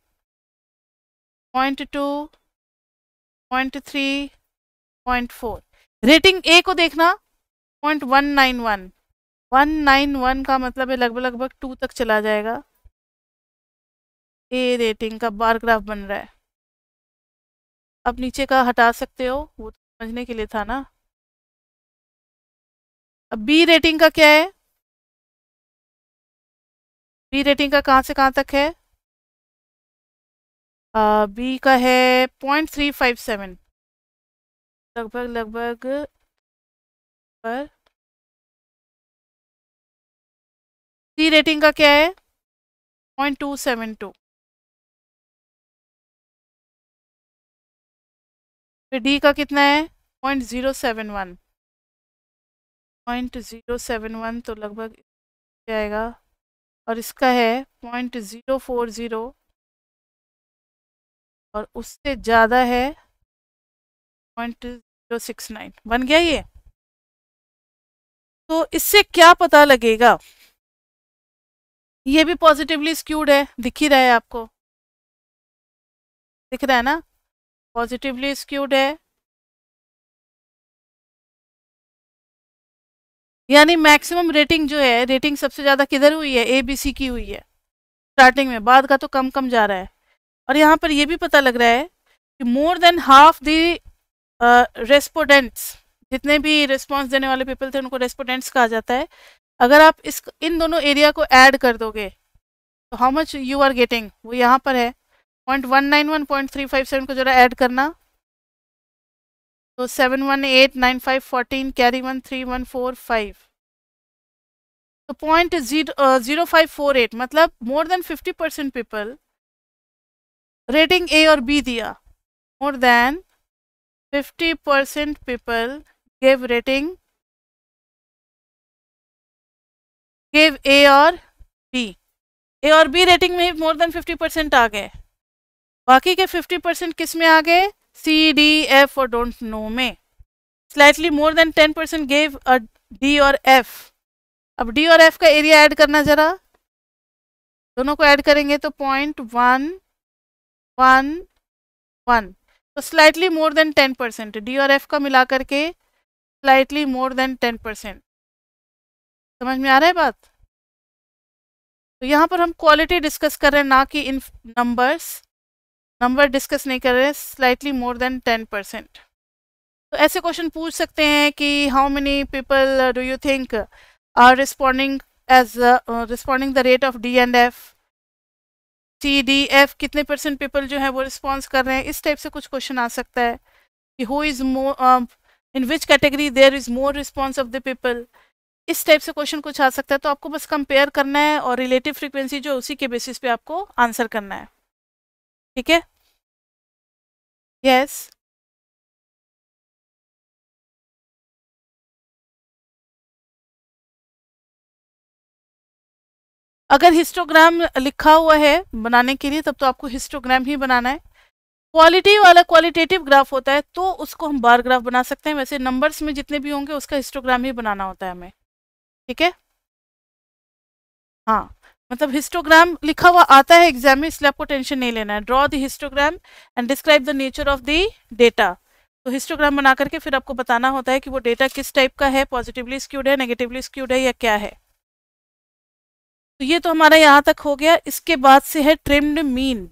point two point three point four rating A को देखना point one nine one one nine one का मतलब है लगभग लगभग टू तक चला जाएगा ए रेटिंग का बार ग्राफ बन रहा है अब नीचे का हटा सकते हो वो तो समझने के लिए था ना अब बी रेटिंग का क्या है बी रेटिंग का कहाँ से कहाँ तक है आ, बी का है पॉइंट थ्री फाइव सेवन लगभग लगभग पर सी रेटिंग का क्या है पॉइंट टू सेवन टू फिर डी का कितना है point zero seven one point zero seven one तो लगभग जाएगा और इसका है पॉइंट ज़ीरो फोर ज़ीरो और उससे ज़्यादा है पॉइंट ज़ीरो सिक्स नाइन बन गया ये तो इससे क्या पता लगेगा ये भी पॉजिटिवली स्क्यूड है दिख ही रहा है आपको दिख रहा है ना पॉजिटिवली स्क्यूड है यानी मैक्सिमम रेटिंग जो है रेटिंग सबसे ज़्यादा किधर हुई है ए बी सी की हुई है स्टार्टिंग में बाद का तो कम कम जा रहा है और यहाँ पर यह भी पता लग रहा है कि मोर देन हाफ दी रेस्पोडेंट्स जितने भी रिस्पॉन्स देने वाले पीपल थे उनको रेस्पोडेंट्स कहा जाता है अगर आप इस इन दोनों एरिया को ऐड कर दोगे तो how much you are getting वो यहाँ पर है point one nine one point three five seven को जरा ऐड करना तो seven one eight nine five fourteen carry one three one four five तो point zero zero five four eight मतलब more than fifty percent people rating A और B दिया more than fifty percent people give rating give A और B A और B rating में more than fifty percent आ गए बाकी के 50 परसेंट किस में आ गए सी डी एफ और डोंट नो में slightly more than 10 percent gave a D और एफ अब डी और एफ का एरिया ऐड करना ज़रा दोनों को ऐड करेंगे तो पॉइंट वन वन वन तो slightly more than ten percent D और एफ का मिला करके slightly more than ten percent समझ में आ रहा है बात तो यहाँ पर हम क्वालिटी डिस्कस कर रहे हैं ना कि इन नंबर्स नंबर डिस्कस नहीं कर रहे हैं slightly more than ten percent तो ऐसे क्वेश्चन पूछ सकते हैं कि how many people do you think are responding as responding the rate of D and F C D F कितने परसेंट पीपल जो हैं वो रिस्पॉन्स कर रहे हैं इस टाइप से कुछ क्वेश्चन आ सकता है कि who is more in which category there is more response of the people इस टाइप से क्वेश्चन कुछ आ सकता है तो आपको बस कंपेयर करना है और रिलेटिव फ्रिक्वेंसी जो उसी के बेसिस पे आपको आंसर करना है ठीक है Yes अगर हिस्टोग्राम लिखा हुआ है बनाने के लिए तब तो आपको हिस्टोग्राम ही बनाना है क्वालिटी वाला क्वालिटेटिव ग्राफ होता है तो उसको हम बार ग्राफ बना सकते हैं वैसे नंबर्स में जितने भी होंगे उसका हिस्टोग्राम ही बनाना होता है हमें ठीक है हाँ मतलब हिस्टोग्राम लिखा हुआ आता है एग्जाम में इसलिए आपको टेंशन नहीं लेना है draw the histogram and describe the nature of the data तो हिस्टोग्राम बना करके फिर आपको बताना होता है कि वो डेटा किस टाइप का है पॉजिटिवली स्क्यूड है नेगेटिवली स्क्यूड है या क्या है तो ये तो हमारा यहाँ तक हो गया इसके बाद से है ट्रिम्ड मीन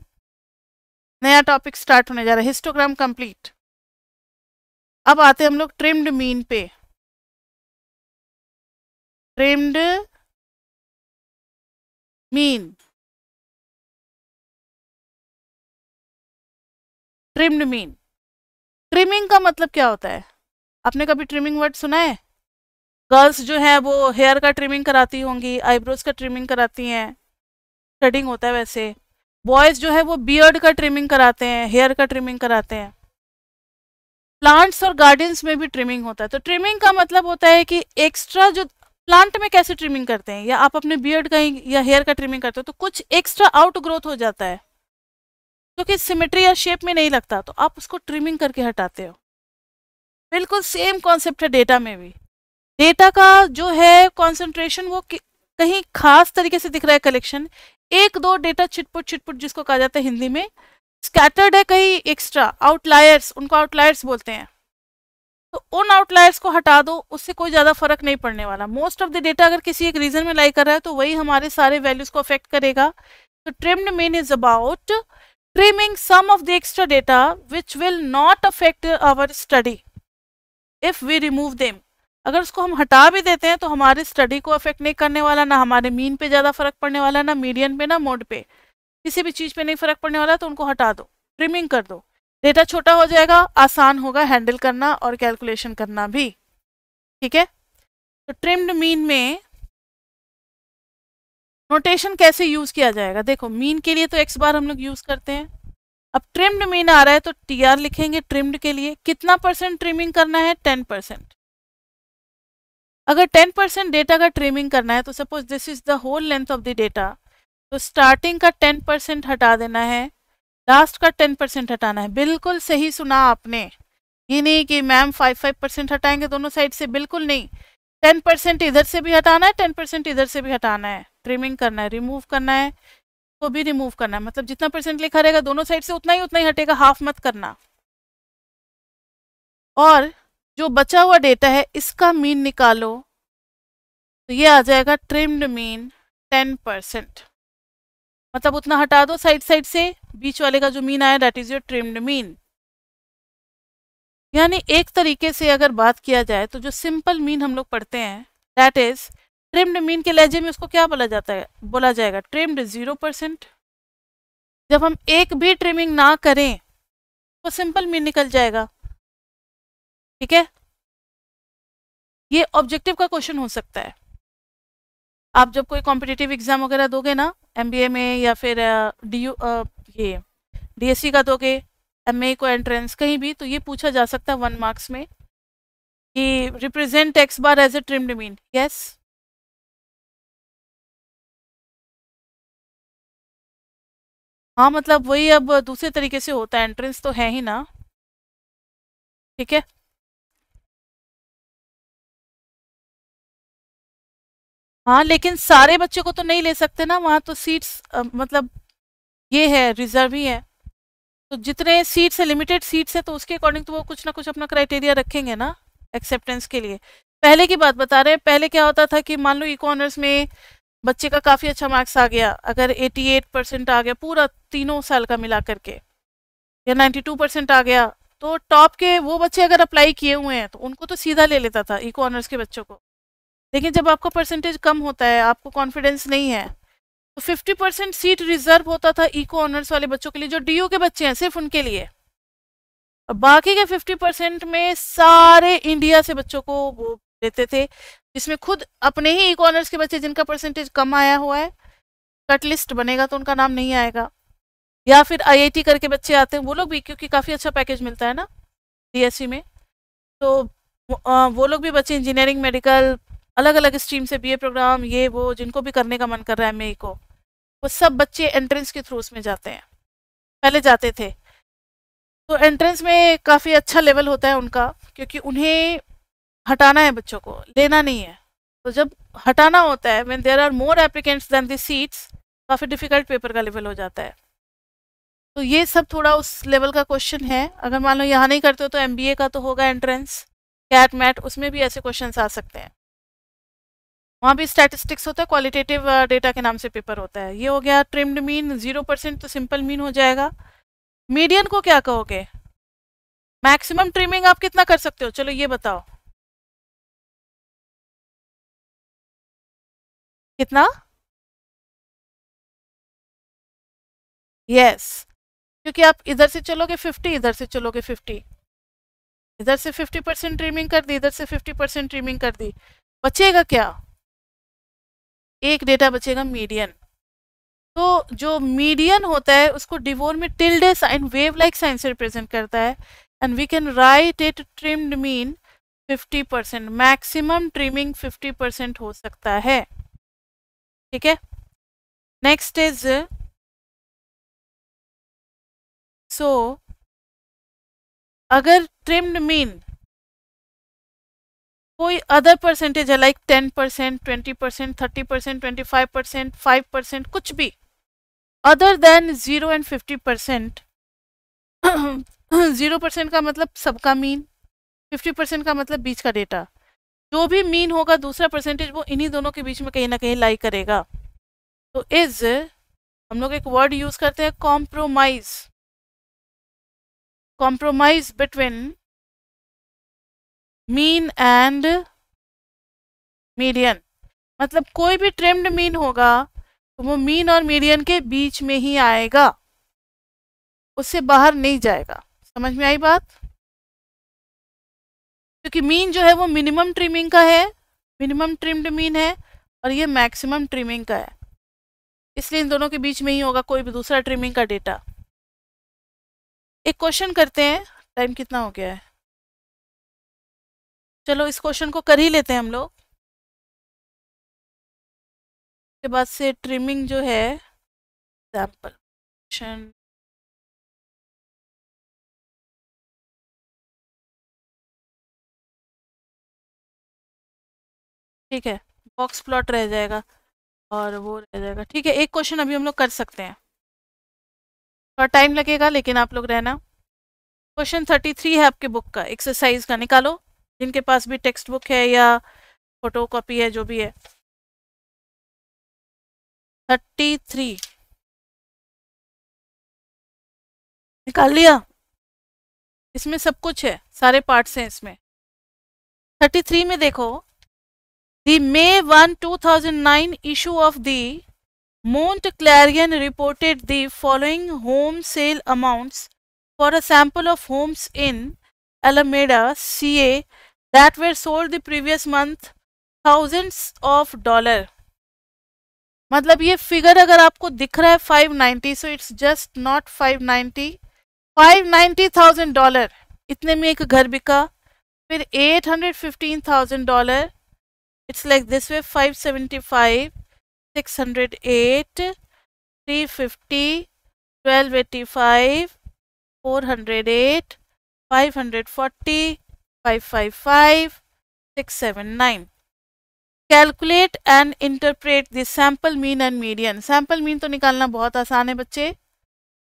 नया टॉपिक स्टार्ट होने जा रहा है हिस्टोग्राम कंप्लीट अब आते हैं हम लोग ट्रिम्ड मीन पे trimmed mean trimmed mean trimming का मतलब क्या होता है आपने कभी ट्रिमिंग वर्ड सुना है गर्ल्स जो है वो हेयर का ट्रिमिंग कराती होंगी आईब्रोज का ट्रिमिंग कराती हैं थ्रेडिंग होता है वैसे बॉयज जो है वो बियर्ड का ट्रिमिंग कराते हैं हेयर का ट्रिमिंग कराते हैं प्लांट्स और गार्डन्स में भी ट्रिमिंग होता है तो ट्रिमिंग का मतलब होता है कि एक्स्ट्रा जो प्लांट में कैसे ट्रिमिंग करते हैं या आप अपने बियर्ड का या हेयर का ट्रिमिंग करते हो तो कुछ एक्स्ट्रा आउट ग्रोथ हो जाता है क्योंकि तो सिमेट्री या शेप में नहीं लगता तो आप उसको ट्रिमिंग करके हटाते हो बिल्कुल सेम कॉन्सेप्ट है डेटा में भी डेटा का जो है कॉन्सेंट्रेशन वो कहीं खास तरीके से दिख रहा है कलेक्शन एक दो डेटा छिटपुट छिटपुट जिसको कहा जाता है हिंदी में स्कैटर्ड है कहीं एक्स्ट्रा आउटलायर्स उनको आउटलायर्स बोलते हैं तो उन आउटलायर्स को हटा दो उससे कोई ज़्यादा फर्क नहीं पड़ने वाला मोस्ट ऑफ द डेटा अगर किसी एक रीजन में लाई कर रहा है तो वही हमारे सारे वैल्यूज़ को अफेक्ट करेगा तो trimmed mean is about trimming some of the extra data which will not affect our study if we remove them अगर उसको हम हटा भी देते हैं तो हमारे स्टडी को अफेक्ट नहीं करने वाला ना हमारे मीन पे ज़्यादा फर्क पड़ने वाला ना मीडियन पे ना मोड पे किसी भी चीज़ पे नहीं फर्क पड़ने वाला तो उनको हटा दो ट्रिमिंग कर दो डेटा छोटा हो जाएगा आसान होगा हैंडल करना और कैलकुलेशन करना भी ठीक है तो ट्रिम्ड मीन में नोटेशन कैसे यूज़ किया जाएगा देखो मीन के लिए तो एक्स बार हम लोग यूज़ करते हैं अब ट्रिम्ड मीन आ रहा है तो टी आर लिखेंगे ट्रिम्ड के लिए कितना परसेंट ट्रिमिंग करना है टेन परसेंट अगर टेन परसेंट डेटा का ट्रिमिंग करना है तो suppose this is the whole length of the data तो स्टार्टिंग का टेन परसेंट हटा देना है लास्ट का टेन परसेंट हटाना है बिल्कुल सही सुना आपने ये नहीं कि मैम फाइव फाइव परसेंट हटाएंगे दोनों साइड से बिल्कुल नहीं टेन परसेंट इधर से भी हटाना है टेन परसेंट इधर से भी हटाना है ट्रिमिंग करना है रिमूव करना है को तो भी रिमूव करना है मतलब जितना परसेंट लिखा रहेगा दोनों साइड से उतना ही उतना ही हटेगा हाफ मत करना और जो बचा हुआ डेटा है इसका मीन निकालो तो ये आ जाएगा ट्रिम्ड मीन टेन परसेंट मतलब उतना हटा दो साइड साइड से बीच वाले का जो मीन आया that is your trimmed mean यानी एक तरीके से अगर बात किया जाए तो जो सिंपल मीन हम लोग पढ़ते हैं दैट इज ट्रिम्ड मीन के लहजे में उसको क्या बोला जाता है बोला जाएगा ट्रिम्ड जीरो परसेंट जब हम एक भी ट्रिमिंग ना करें तो सिंपल मीन निकल जाएगा ठीक है ये ऑब्जेक्टिव का क्वेश्चन हो सकता है आप जब कोई कॉम्पिटिटिव एग्ज़ाम वगैरह दोगे ना एम में या फिर डी यू ये डी e का दोगे एम को एंट्रेंस कहीं भी तो ये पूछा जा सकता है वन मार्क्स में कि represent X bar as a trimmed mean yes हाँ मतलब वही अब दूसरे तरीके से होता है एंट्रेंस तो है ही ना ठीक है हाँ लेकिन सारे बच्चे को तो नहीं ले सकते ना वहाँ तो सीट्स मतलब ये है रिजर्व ही है तो जितने सीट्स हैं लिमिटेड सीट्स है तो उसके अकॉर्डिंग तो वो कुछ ना कुछ अपना क्राइटेरिया रखेंगे ना एक्सेप्टेंस के लिए पहले की बात बता रहे हैं पहले क्या होता था कि मान लो इकोनर्स में बच्चे का काफ़ी अच्छा मार्क्स आ गया अगर 88 परसेंट आ गया पूरा तीनों साल का मिला करके या 92 परसेंट आ गया तो टॉप के वो बच्चे अगर अप्लाई किए हुए हैं तो उनको तो सीधा ले लेता था इको ऑनर्स के बच्चों को लेकिन जब आपका परसेंटेज कम होता है आपको कॉन्फिडेंस नहीं है तो फिफ्टी परसेंट सीट रिजर्व होता था इको ऑनर्स वाले बच्चों के लिए जो डी के बच्चे हैं सिर्फ उनके लिए और बाकी के फिफ्टी परसेंट में सारे इंडिया से बच्चों को देते थे जिसमें खुद अपने ही इको ऑनर्स के बच्चे जिनका परसेंटेज कम आया हुआ है कट लिस्ट बनेगा तो उनका नाम नहीं आएगा या फिर आई करके बच्चे आते हैं वो लोग भी क्योंकि काफ़ी अच्छा पैकेज मिलता है ना डी e में तो वो लोग भी बच्चे इंजीनियरिंग मेडिकल अलग अलग स्ट्रीम से बीए प्रोग्राम ये वो जिनको भी करने का मन कर रहा है मे को वो सब बच्चे एंट्रेंस के थ्रू उसमें जाते हैं पहले जाते थे तो एंट्रेंस में काफ़ी अच्छा लेवल होता है उनका क्योंकि उन्हें हटाना है बच्चों को लेना नहीं है तो जब हटाना होता है when there are more applicants than the seats काफ़ी डिफिकल्ट पेपर का लेवल हो जाता है तो ये सब थोड़ा उस लेवल का क्वेश्चन है अगर मान लो यहाँ नहीं करते हो तो एम का तो होगा एंट्रेंस कैट मैट उसमें भी ऐसे क्वेश्चन आ सकते हैं वहाँ भी स्टैटिस्टिक्स होता है क्वालिटेटिव डेटा uh, के नाम से पेपर होता है ये हो गया ट्रिम्ड मीन जीरो परसेंट तो सिंपल मीन हो जाएगा मीडियन को क्या कहोगे मैक्सिमम ट्रिमिंग आप कितना कर सकते हो चलो ये बताओ कितना यस yes. क्योंकि आप इधर से चलोगे फिफ्टी इधर से चलोगे फिफ्टी इधर से फिफ्टी परसेंट ट्रिमिंग कर दी इधर से फिफ्टी परसेंट ट्रिमिंग कर दी बचेगा क्या एक डेटा बचेगा मीडियन तो जो मीडियन होता है उसको डिवोर में tilde sign wave like sign से रिप्रेजेंट करता है and we can write it trimmed mean 50 percent maximum trimming 50 percent हो सकता है ठीक है नेक्स्ट इज सो अगर ट्रिम्ड मीन कोई अदर परसेंटेज है like ten percent twenty percent thirty percent twenty five percent five percent कुछ भी other than zero and fifty percent zero percent का मतलब सबका मीन फिफ्टी परसेंट का मतलब बीच का डेटा जो भी मीन होगा दूसरा परसेंटेज वो इन्हीं दोनों के बीच में कहीं ना कहीं लाई करेगा तो इज़ हम लोग एक वर्ड यूज़ करते हैं compromise compromise between mean and median मतलब कोई भी ट्रिम्ड मीन होगा तो वो मीन और मीडियन के बीच में ही आएगा उससे बाहर नहीं जाएगा समझ में आई बात क्योंकि मीन जो है वो मिनिमम ट्रिमिंग का है मिनिमम ट्रिम्ड मीन है और ये मैक्सिमम ट्रिमिंग का है इसलिए इन दोनों के बीच में ही होगा कोई भी दूसरा ट्रिमिंग का डेटा एक क्वेश्चन करते हैं टाइम कितना हो गया है चलो इस क्वेश्चन को कर ही लेते हैं हम लोग उसके बाद से ट्रिमिंग जो है एग्जाम्पल क्वेश्चन ठीक है बॉक्स प्लॉट रह जाएगा और वो रह जाएगा ठीक है एक क्वेश्चन अभी हम लोग कर सकते हैं थोड़ा टाइम लगेगा लेकिन आप लोग रहना क्वेश्चन थर्टी थ्री है आपके बुक का एक्सरसाइज का निकालो जिनके पास भी टेक्स्ट बुक है या फोटो कॉपी है जो भी है थर्टी थ्री निकाल लिया इसमें सब कुछ है सारे पार्ट्स हैं इसमें थर्टी थ्री में देखो the one two thousand nine issue of the Montclarion reported the following home sale amounts for a sample of homes in Alameda C A that were sold the previous month thousands of dollar मतलब ये figure अगर आपको दिख रहा है 590 so it's just not 590 590,000 dollar इतने में एक घर बिका फिर 815,000 dollar it's like this way 575 608 350 1285 408 540 five five five six seven nine calculate and interpret this sample mean and median sample mean तो निकालना बहुत आसान है बच्चे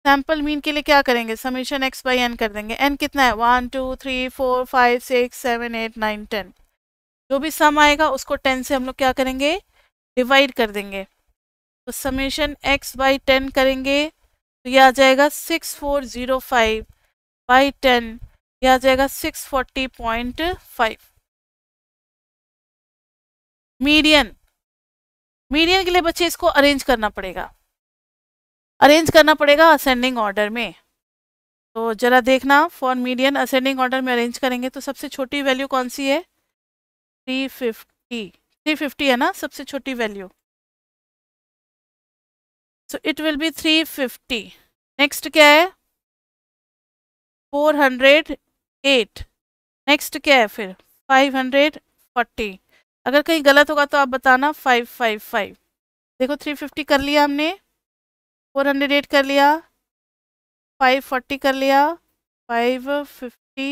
सैम्पल मीन के लिए क्या करेंगे समीशन एक्स बाई एन कर देंगे एन कितना है one two three four five six seven eight nine ten जो भी सम आएगा उसको टेन से हम लोग क्या करेंगे डिवाइड कर देंगे तो समीशन एक्स बाई टेन करेंगे तो ये आ जाएगा six four zero five by ten यह आ जाएगा six forty point five median median के लिए बच्चे इसको अरेंज करना पड़ेगा अरेंज करना पड़ेगा असेंडिंग ऑर्डर में तो जरा देखना फॉर मीडियन असेंडिंग ऑर्डर में अरेंज करेंगे तो सबसे छोटी वैल्यू कौन सी है थ्री फिफ्टी थ्री फिफ्टी है ना सबसे छोटी value so it will be three fifty next क्या है फोर हंड्रेड एट नेक्स्ट क्या है फिर फाइव हंड्रेड फोर्टी अगर कहीं गलत होगा तो आप बताना फाइव फाइव फाइव देखो थ्री फिफ्टी कर लिया हमने फोर हंड्रेड एट कर लिया फाइव फोर्टी कर लिया फाइव फिफ्टी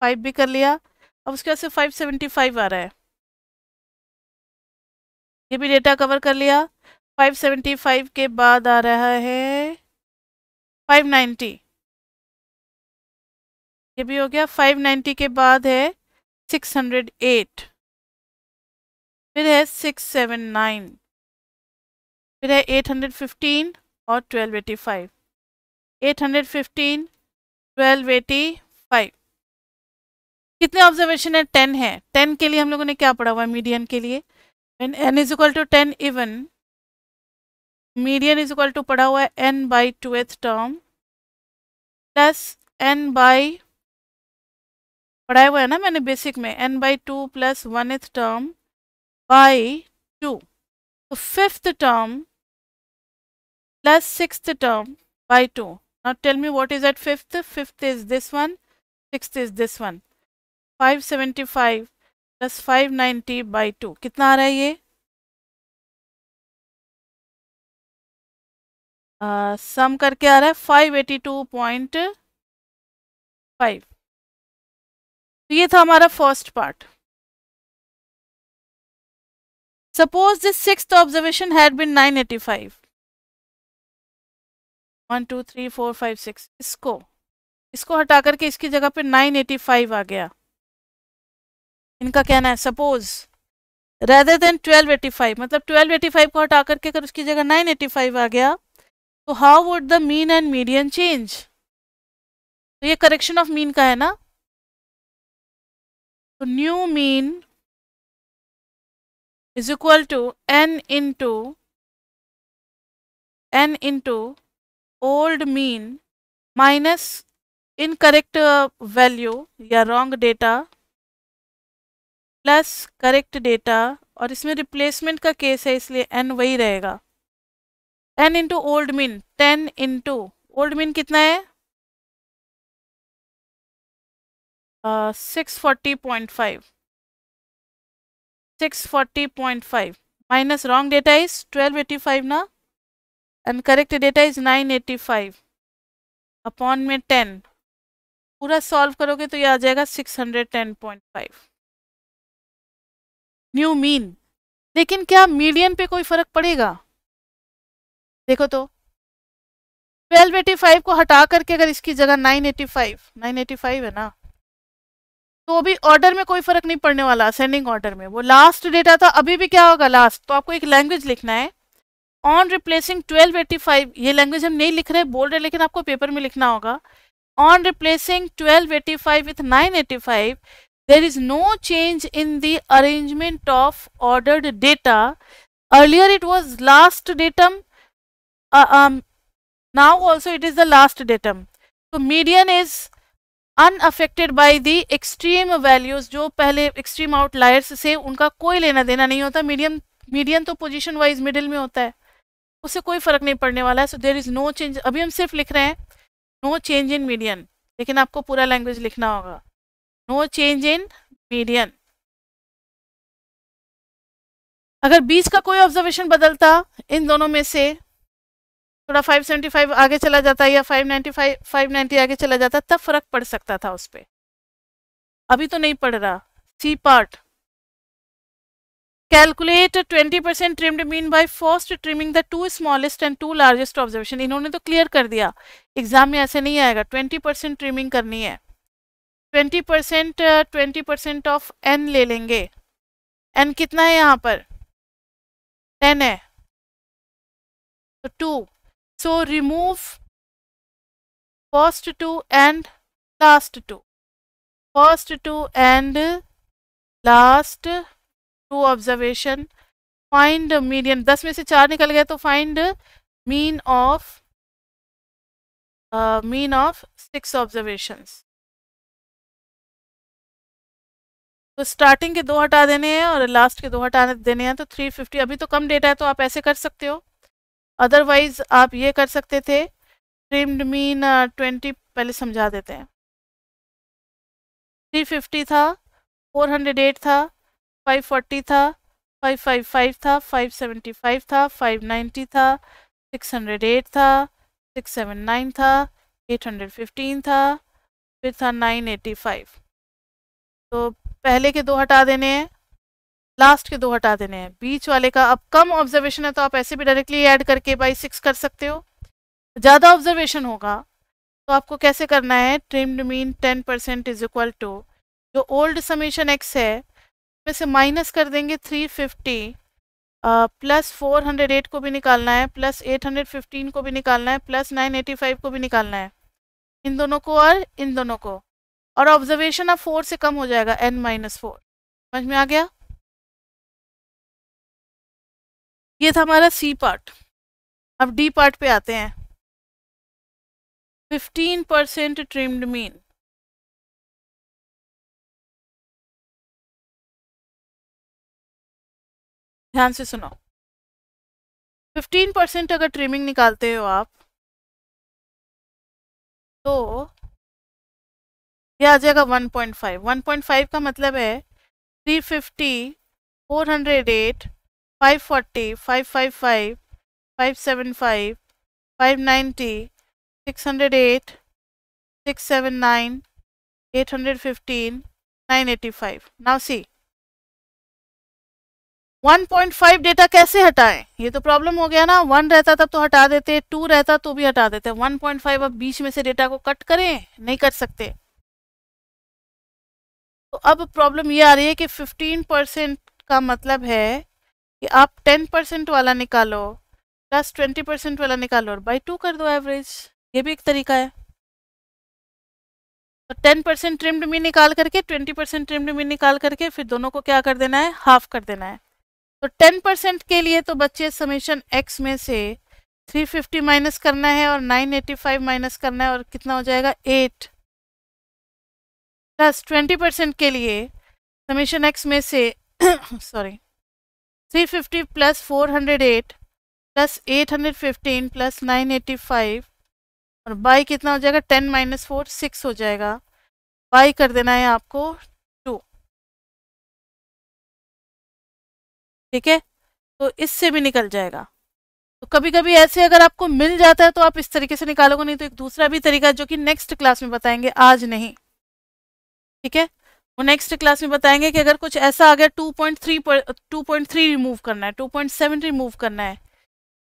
फाइव भी कर लिया अब उसके बाद से फाइव सेवेंटी फाइव आ रहा है ये भी डेटा कवर कर लिया फाइव सेवेंटी फाइव के बाद आ रहा है फाइव नाइन्टी ये भी हो गया 590 के बाद है 608 फिर है 679 फिर है 815 और 1285 815 1285 कितने ऑब्जर्वेशन है टेन है टेन के लिए हम लोगों ने क्या पढ़ा हुआ है मीडियन के लिए n n is equal to ten even median is equal to पढ़ा हुआ है n by term plus n by पढ़ाया हुआ है ना मैंने बेसिक में n by two plus one th term by two तो fifth term plus six term by two now tell me what is at fifth fifth is this one six is this one five seventy five plus five ninety by two कितना आ रहा है ये सम uh, करके आ रहा है five eighty two point five तो ये था हमारा first part suppose this six observation had been 985 one two three four five six इसको इसको हटा करके इसकी जगह पे 985 आ गया इनका कहना है सपोज रेदर देन 1285 मतलब 1285 को हटा करके अगर कर उसकी जगह 985 आ गया तो how would the mean and median change तो ये करेक्शन ऑफ मीन का है ना तो new mean is equal to n into n into old mean minus incorrect value या wrong data plus correct data और इसमें रिप्लेसमेंट का केस है इसलिए एन वही रहेगा n into old mean ten into old mean कितना है six forty point five six forty point five minus wrong data is 1285 na and correct data is 985 upon में 10 पूरा सॉल्व करोगे तो ये आ जाएगा 610.5 न्यू मीन लेकिन क्या मीडियन पे कोई फर्क पड़ेगा देखो तो 1285 को हटा करके अगर इसकी जगह 985 985 है ना तो अभी ऑर्डर में कोई फर्क नहीं पड़ने वाला असेंडिंग ऑर्डर में वो लास्ट डेटा था अभी भी क्या होगा लास्ट तो आपको एक लैंग्वेज लिखना है on replacing twelve eighty five ये लैंग्वेज हम नहीं लिख रहे बोल रहे लेकिन आपको पेपर में लिखना होगा on replacing twelve eighty five with nine eighty five there is no change in the arrangement of order data earlier it was last datum now also it is the last datum तो median is unaffected by the extreme values जो पहले extreme outliers से उनका कोई लेना देना नहीं होता मीडियम मीडियम तो पोजिशन वाइज मिडिल में होता है उससे कोई फर्क नहीं पड़ने वाला है so there is no change अभी हम सिर्फ लिख रहे हैं नो चेंज इन मीडियन लेकिन आपको पूरा लैंग्वेज लिखना होगा नो चेंज इन मीडियन अगर बीच का कोई ऑब्जर्वेशन बदलता इन दोनों में से थोड़ा 575 आगे चला जाता या 595 590 आगे चला जाता तब फर्क पड़ सकता था उस पर अभी तो नहीं पड़ रहा C part calculate 20% percent trimmed mean by first trimming the two smallest and two largest observation इन्होंने तो क्लियर कर दिया एग्जाम में ऐसे नहीं आएगा 20% परसेंट ट्रिमिंग करनी है 20% percent twenty percent of n ले लेंगे एन कितना है यहाँ पर टेन है तो two So remove first two and last two. First two and last two observation. Find median. दस में से चार निकल गए तो find mean of uh, mean of six observations. तो स्टार्टिंग के दो हटा देने हैं और लास्ट के दो हटा देने हैं तो 350 अभी तो कम डेटा है तो आप ऐसे कर सकते हो अदरवाइज आप ये कर सकते थे ट्रिम्ड मीन ट्वेंटी पहले समझा देते हैं थ्री फिफ्टी था फोर हंड्रेड एट था फाइव फोर्टी था फाइव फाइव फाइव था फाइव सेवेंटी फाइव था फाइव नाइन्टी था सिक्स हंड्रेड एट था सिक्स सेवन नाइन था एट हंड्रेड फिफ्टीन था फिर था नाइन एटी फाइव तो पहले के दो हटा देने हैं लास्ट के दो हटा देने हैं बीच वाले का अब कम ऑब्जर्वेशन है तो आप ऐसे भी डायरेक्टली ऐड करके बाई सिक्स कर सकते हो ज़्यादा ऑब्जर्वेशन होगा तो आपको कैसे करना है trimmed mean ten percent is equal to जो ओल्ड समेशन एक्स है उसमें से माइनस कर देंगे three fifty plus four hundred eight को भी निकालना है प्लस एट हंड्रेड फिफ्टीन को भी निकालना है प्लस नाइन एटी फाइव को भी निकालना है इन दोनों को और इन दोनों को और ऑब्जर्वेशन अब फोर से कम हो जाएगा एन माइनस फोर समझ में आ गया ये था हमारा सी पार्ट अब डी पार्ट पे आते हैं फिफ्टीन परसेंट ट्रिम्ड मीन ध्यान से सुनो फिफ्टीन परसेंट अगर ट्रिमिंग निकालते हो आप तो यह आ जाएगा one point five one point five का मतलब है three fifty four hundred eight 540, 555, 575, 590, 608, 679, 815, 985. Now see. 1.5 data कैसे हटाएं ये तो प्रॉब्लम हो गया ना वन रहता तब तो हटा देते टू रहता तो भी हटा देते 1.5 अब बीच में से डेटा को कट करें नहीं कर सकते तो अब प्रॉब्लम ये आ रही है कि 15 परसेंट का मतलब है कि आप टेन परसेंट वाला निकालो प्लस ट्वेंटी परसेंट वाला निकालो और बाई टू कर दो एवरेज ये भी एक तरीका है तो टेन परसेंट ट्रिम्ड मीन निकाल करके ट्वेंटी परसेंट ट्रिम्ड मीन निकाल करके फिर दोनों को क्या कर देना है हाफ कर देना है तो टेन परसेंट के लिए तो बच्चे समेशन एक्स में से थ्री फिफ्टी माइनस करना है और नाइन एटी फाइव माइनस करना है और कितना हो जाएगा एट प्लस ट्वेंटी परसेंट के लिए समेशन एक्स में से sorry three fifty plus four hundred eight plus eight hundred fifteen plus nine eighty five और बाई कितना हो जाएगा टेन माइनस फोर सिक्स हो जाएगा बाई कर देना है आपको टू ठीक है तो इससे भी निकल जाएगा तो कभी कभी ऐसे अगर आपको मिल जाता है तो आप इस तरीके से निकालोगे नहीं तो एक दूसरा भी तरीका जो कि नेक्स्ट क्लास में बताएंगे आज नहीं ठीक है वो नेक्स्ट क्लास में बताएंगे कि अगर कुछ ऐसा आ गया two point three two point three remove करना है टू पॉइंट सेवन रिमूव करना है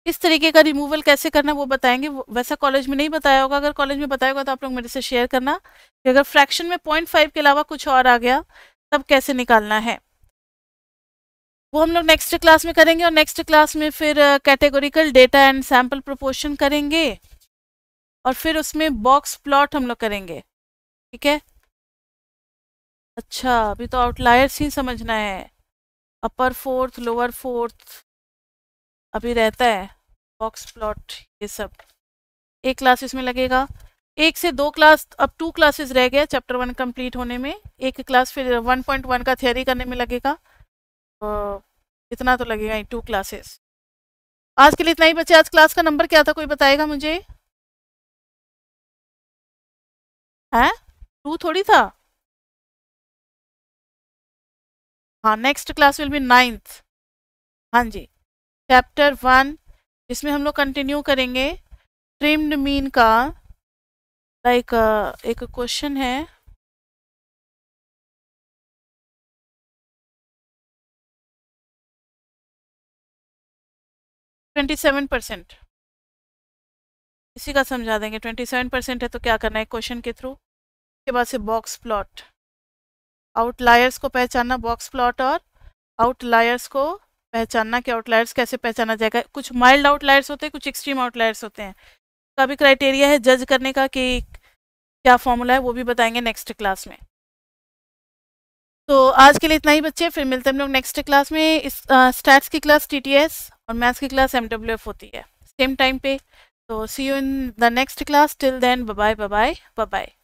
इस तरीके का रिमूवल कैसे करना है वो बताएंगे वैसा कॉलेज में नहीं बताया होगा अगर कॉलेज में बताया होगा तो आप लोग मेरे से शेयर करना कि अगर फ्रैक्शन में पॉइंट फाइव के अलावा कुछ और आ गया तब कैसे निकालना है वो हम लोग नेक्स्ट क्लास में करेंगे और नेक्स्ट क्लास में फिर categorical data and sample proportion करेंगे और फिर उसमें बॉक्स प्लॉट हम लोग करेंगे ठीक है अच्छा अभी तो आउटलायर्स ही समझना है अपर फोर्थ लोअर फोर्थ अभी रहता है बॉक्स प्लॉट ये सब एक क्लास इसमें लगेगा एक से दो क्लास अब टू क्लासेस रह गया चैप्टर वन कंप्लीट होने में एक क्लास फिर वन पॉइंट वन का थियरी करने में लगेगा इतना तो लगेगा ही टू क्लासेस आज के लिए इतना ही बच्चे आज क्लास का नंबर क्या था कोई बताएगा मुझे है टू थोड़ी था हाँ next class will be ninth हाँ जी चैप्टर वन इसमें हम लोग कंटिन्यू करेंगे ट्रिम्ड मीन का लाइक एक क्वेश्चन है ट्वेंटी सेवन परसेंट इसी का समझा देंगे ट्वेंटी सेवन परसेंट है तो क्या करना है क्वेश्चन के थ्रू उसके बाद से बॉक्स प्लॉट आउटलायर्स को पहचानना बॉक्स प्लॉट और आउटलायर्स को पहचानना कि आउटलायर्स कैसे पहचाना जाएगा कुछ माइल्ड आउटलायर्स होते हैं कुछ एक्सट्रीम आउटलायर्स होते हैं का तो भी क्राइटेरिया है जज करने का कि क्या फॉर्मूला है वो भी बताएंगे नेक्स्ट क्लास में तो आज के लिए इतना ही बच्चे फिर मिलते हैं हम लोग नेक्स्ट क्लास में इस स्टैट्स की क्लास टी और मैथ्स की क्लास एम होती है सेम टाइम पे तो see you in the next class till then bye bye bye bye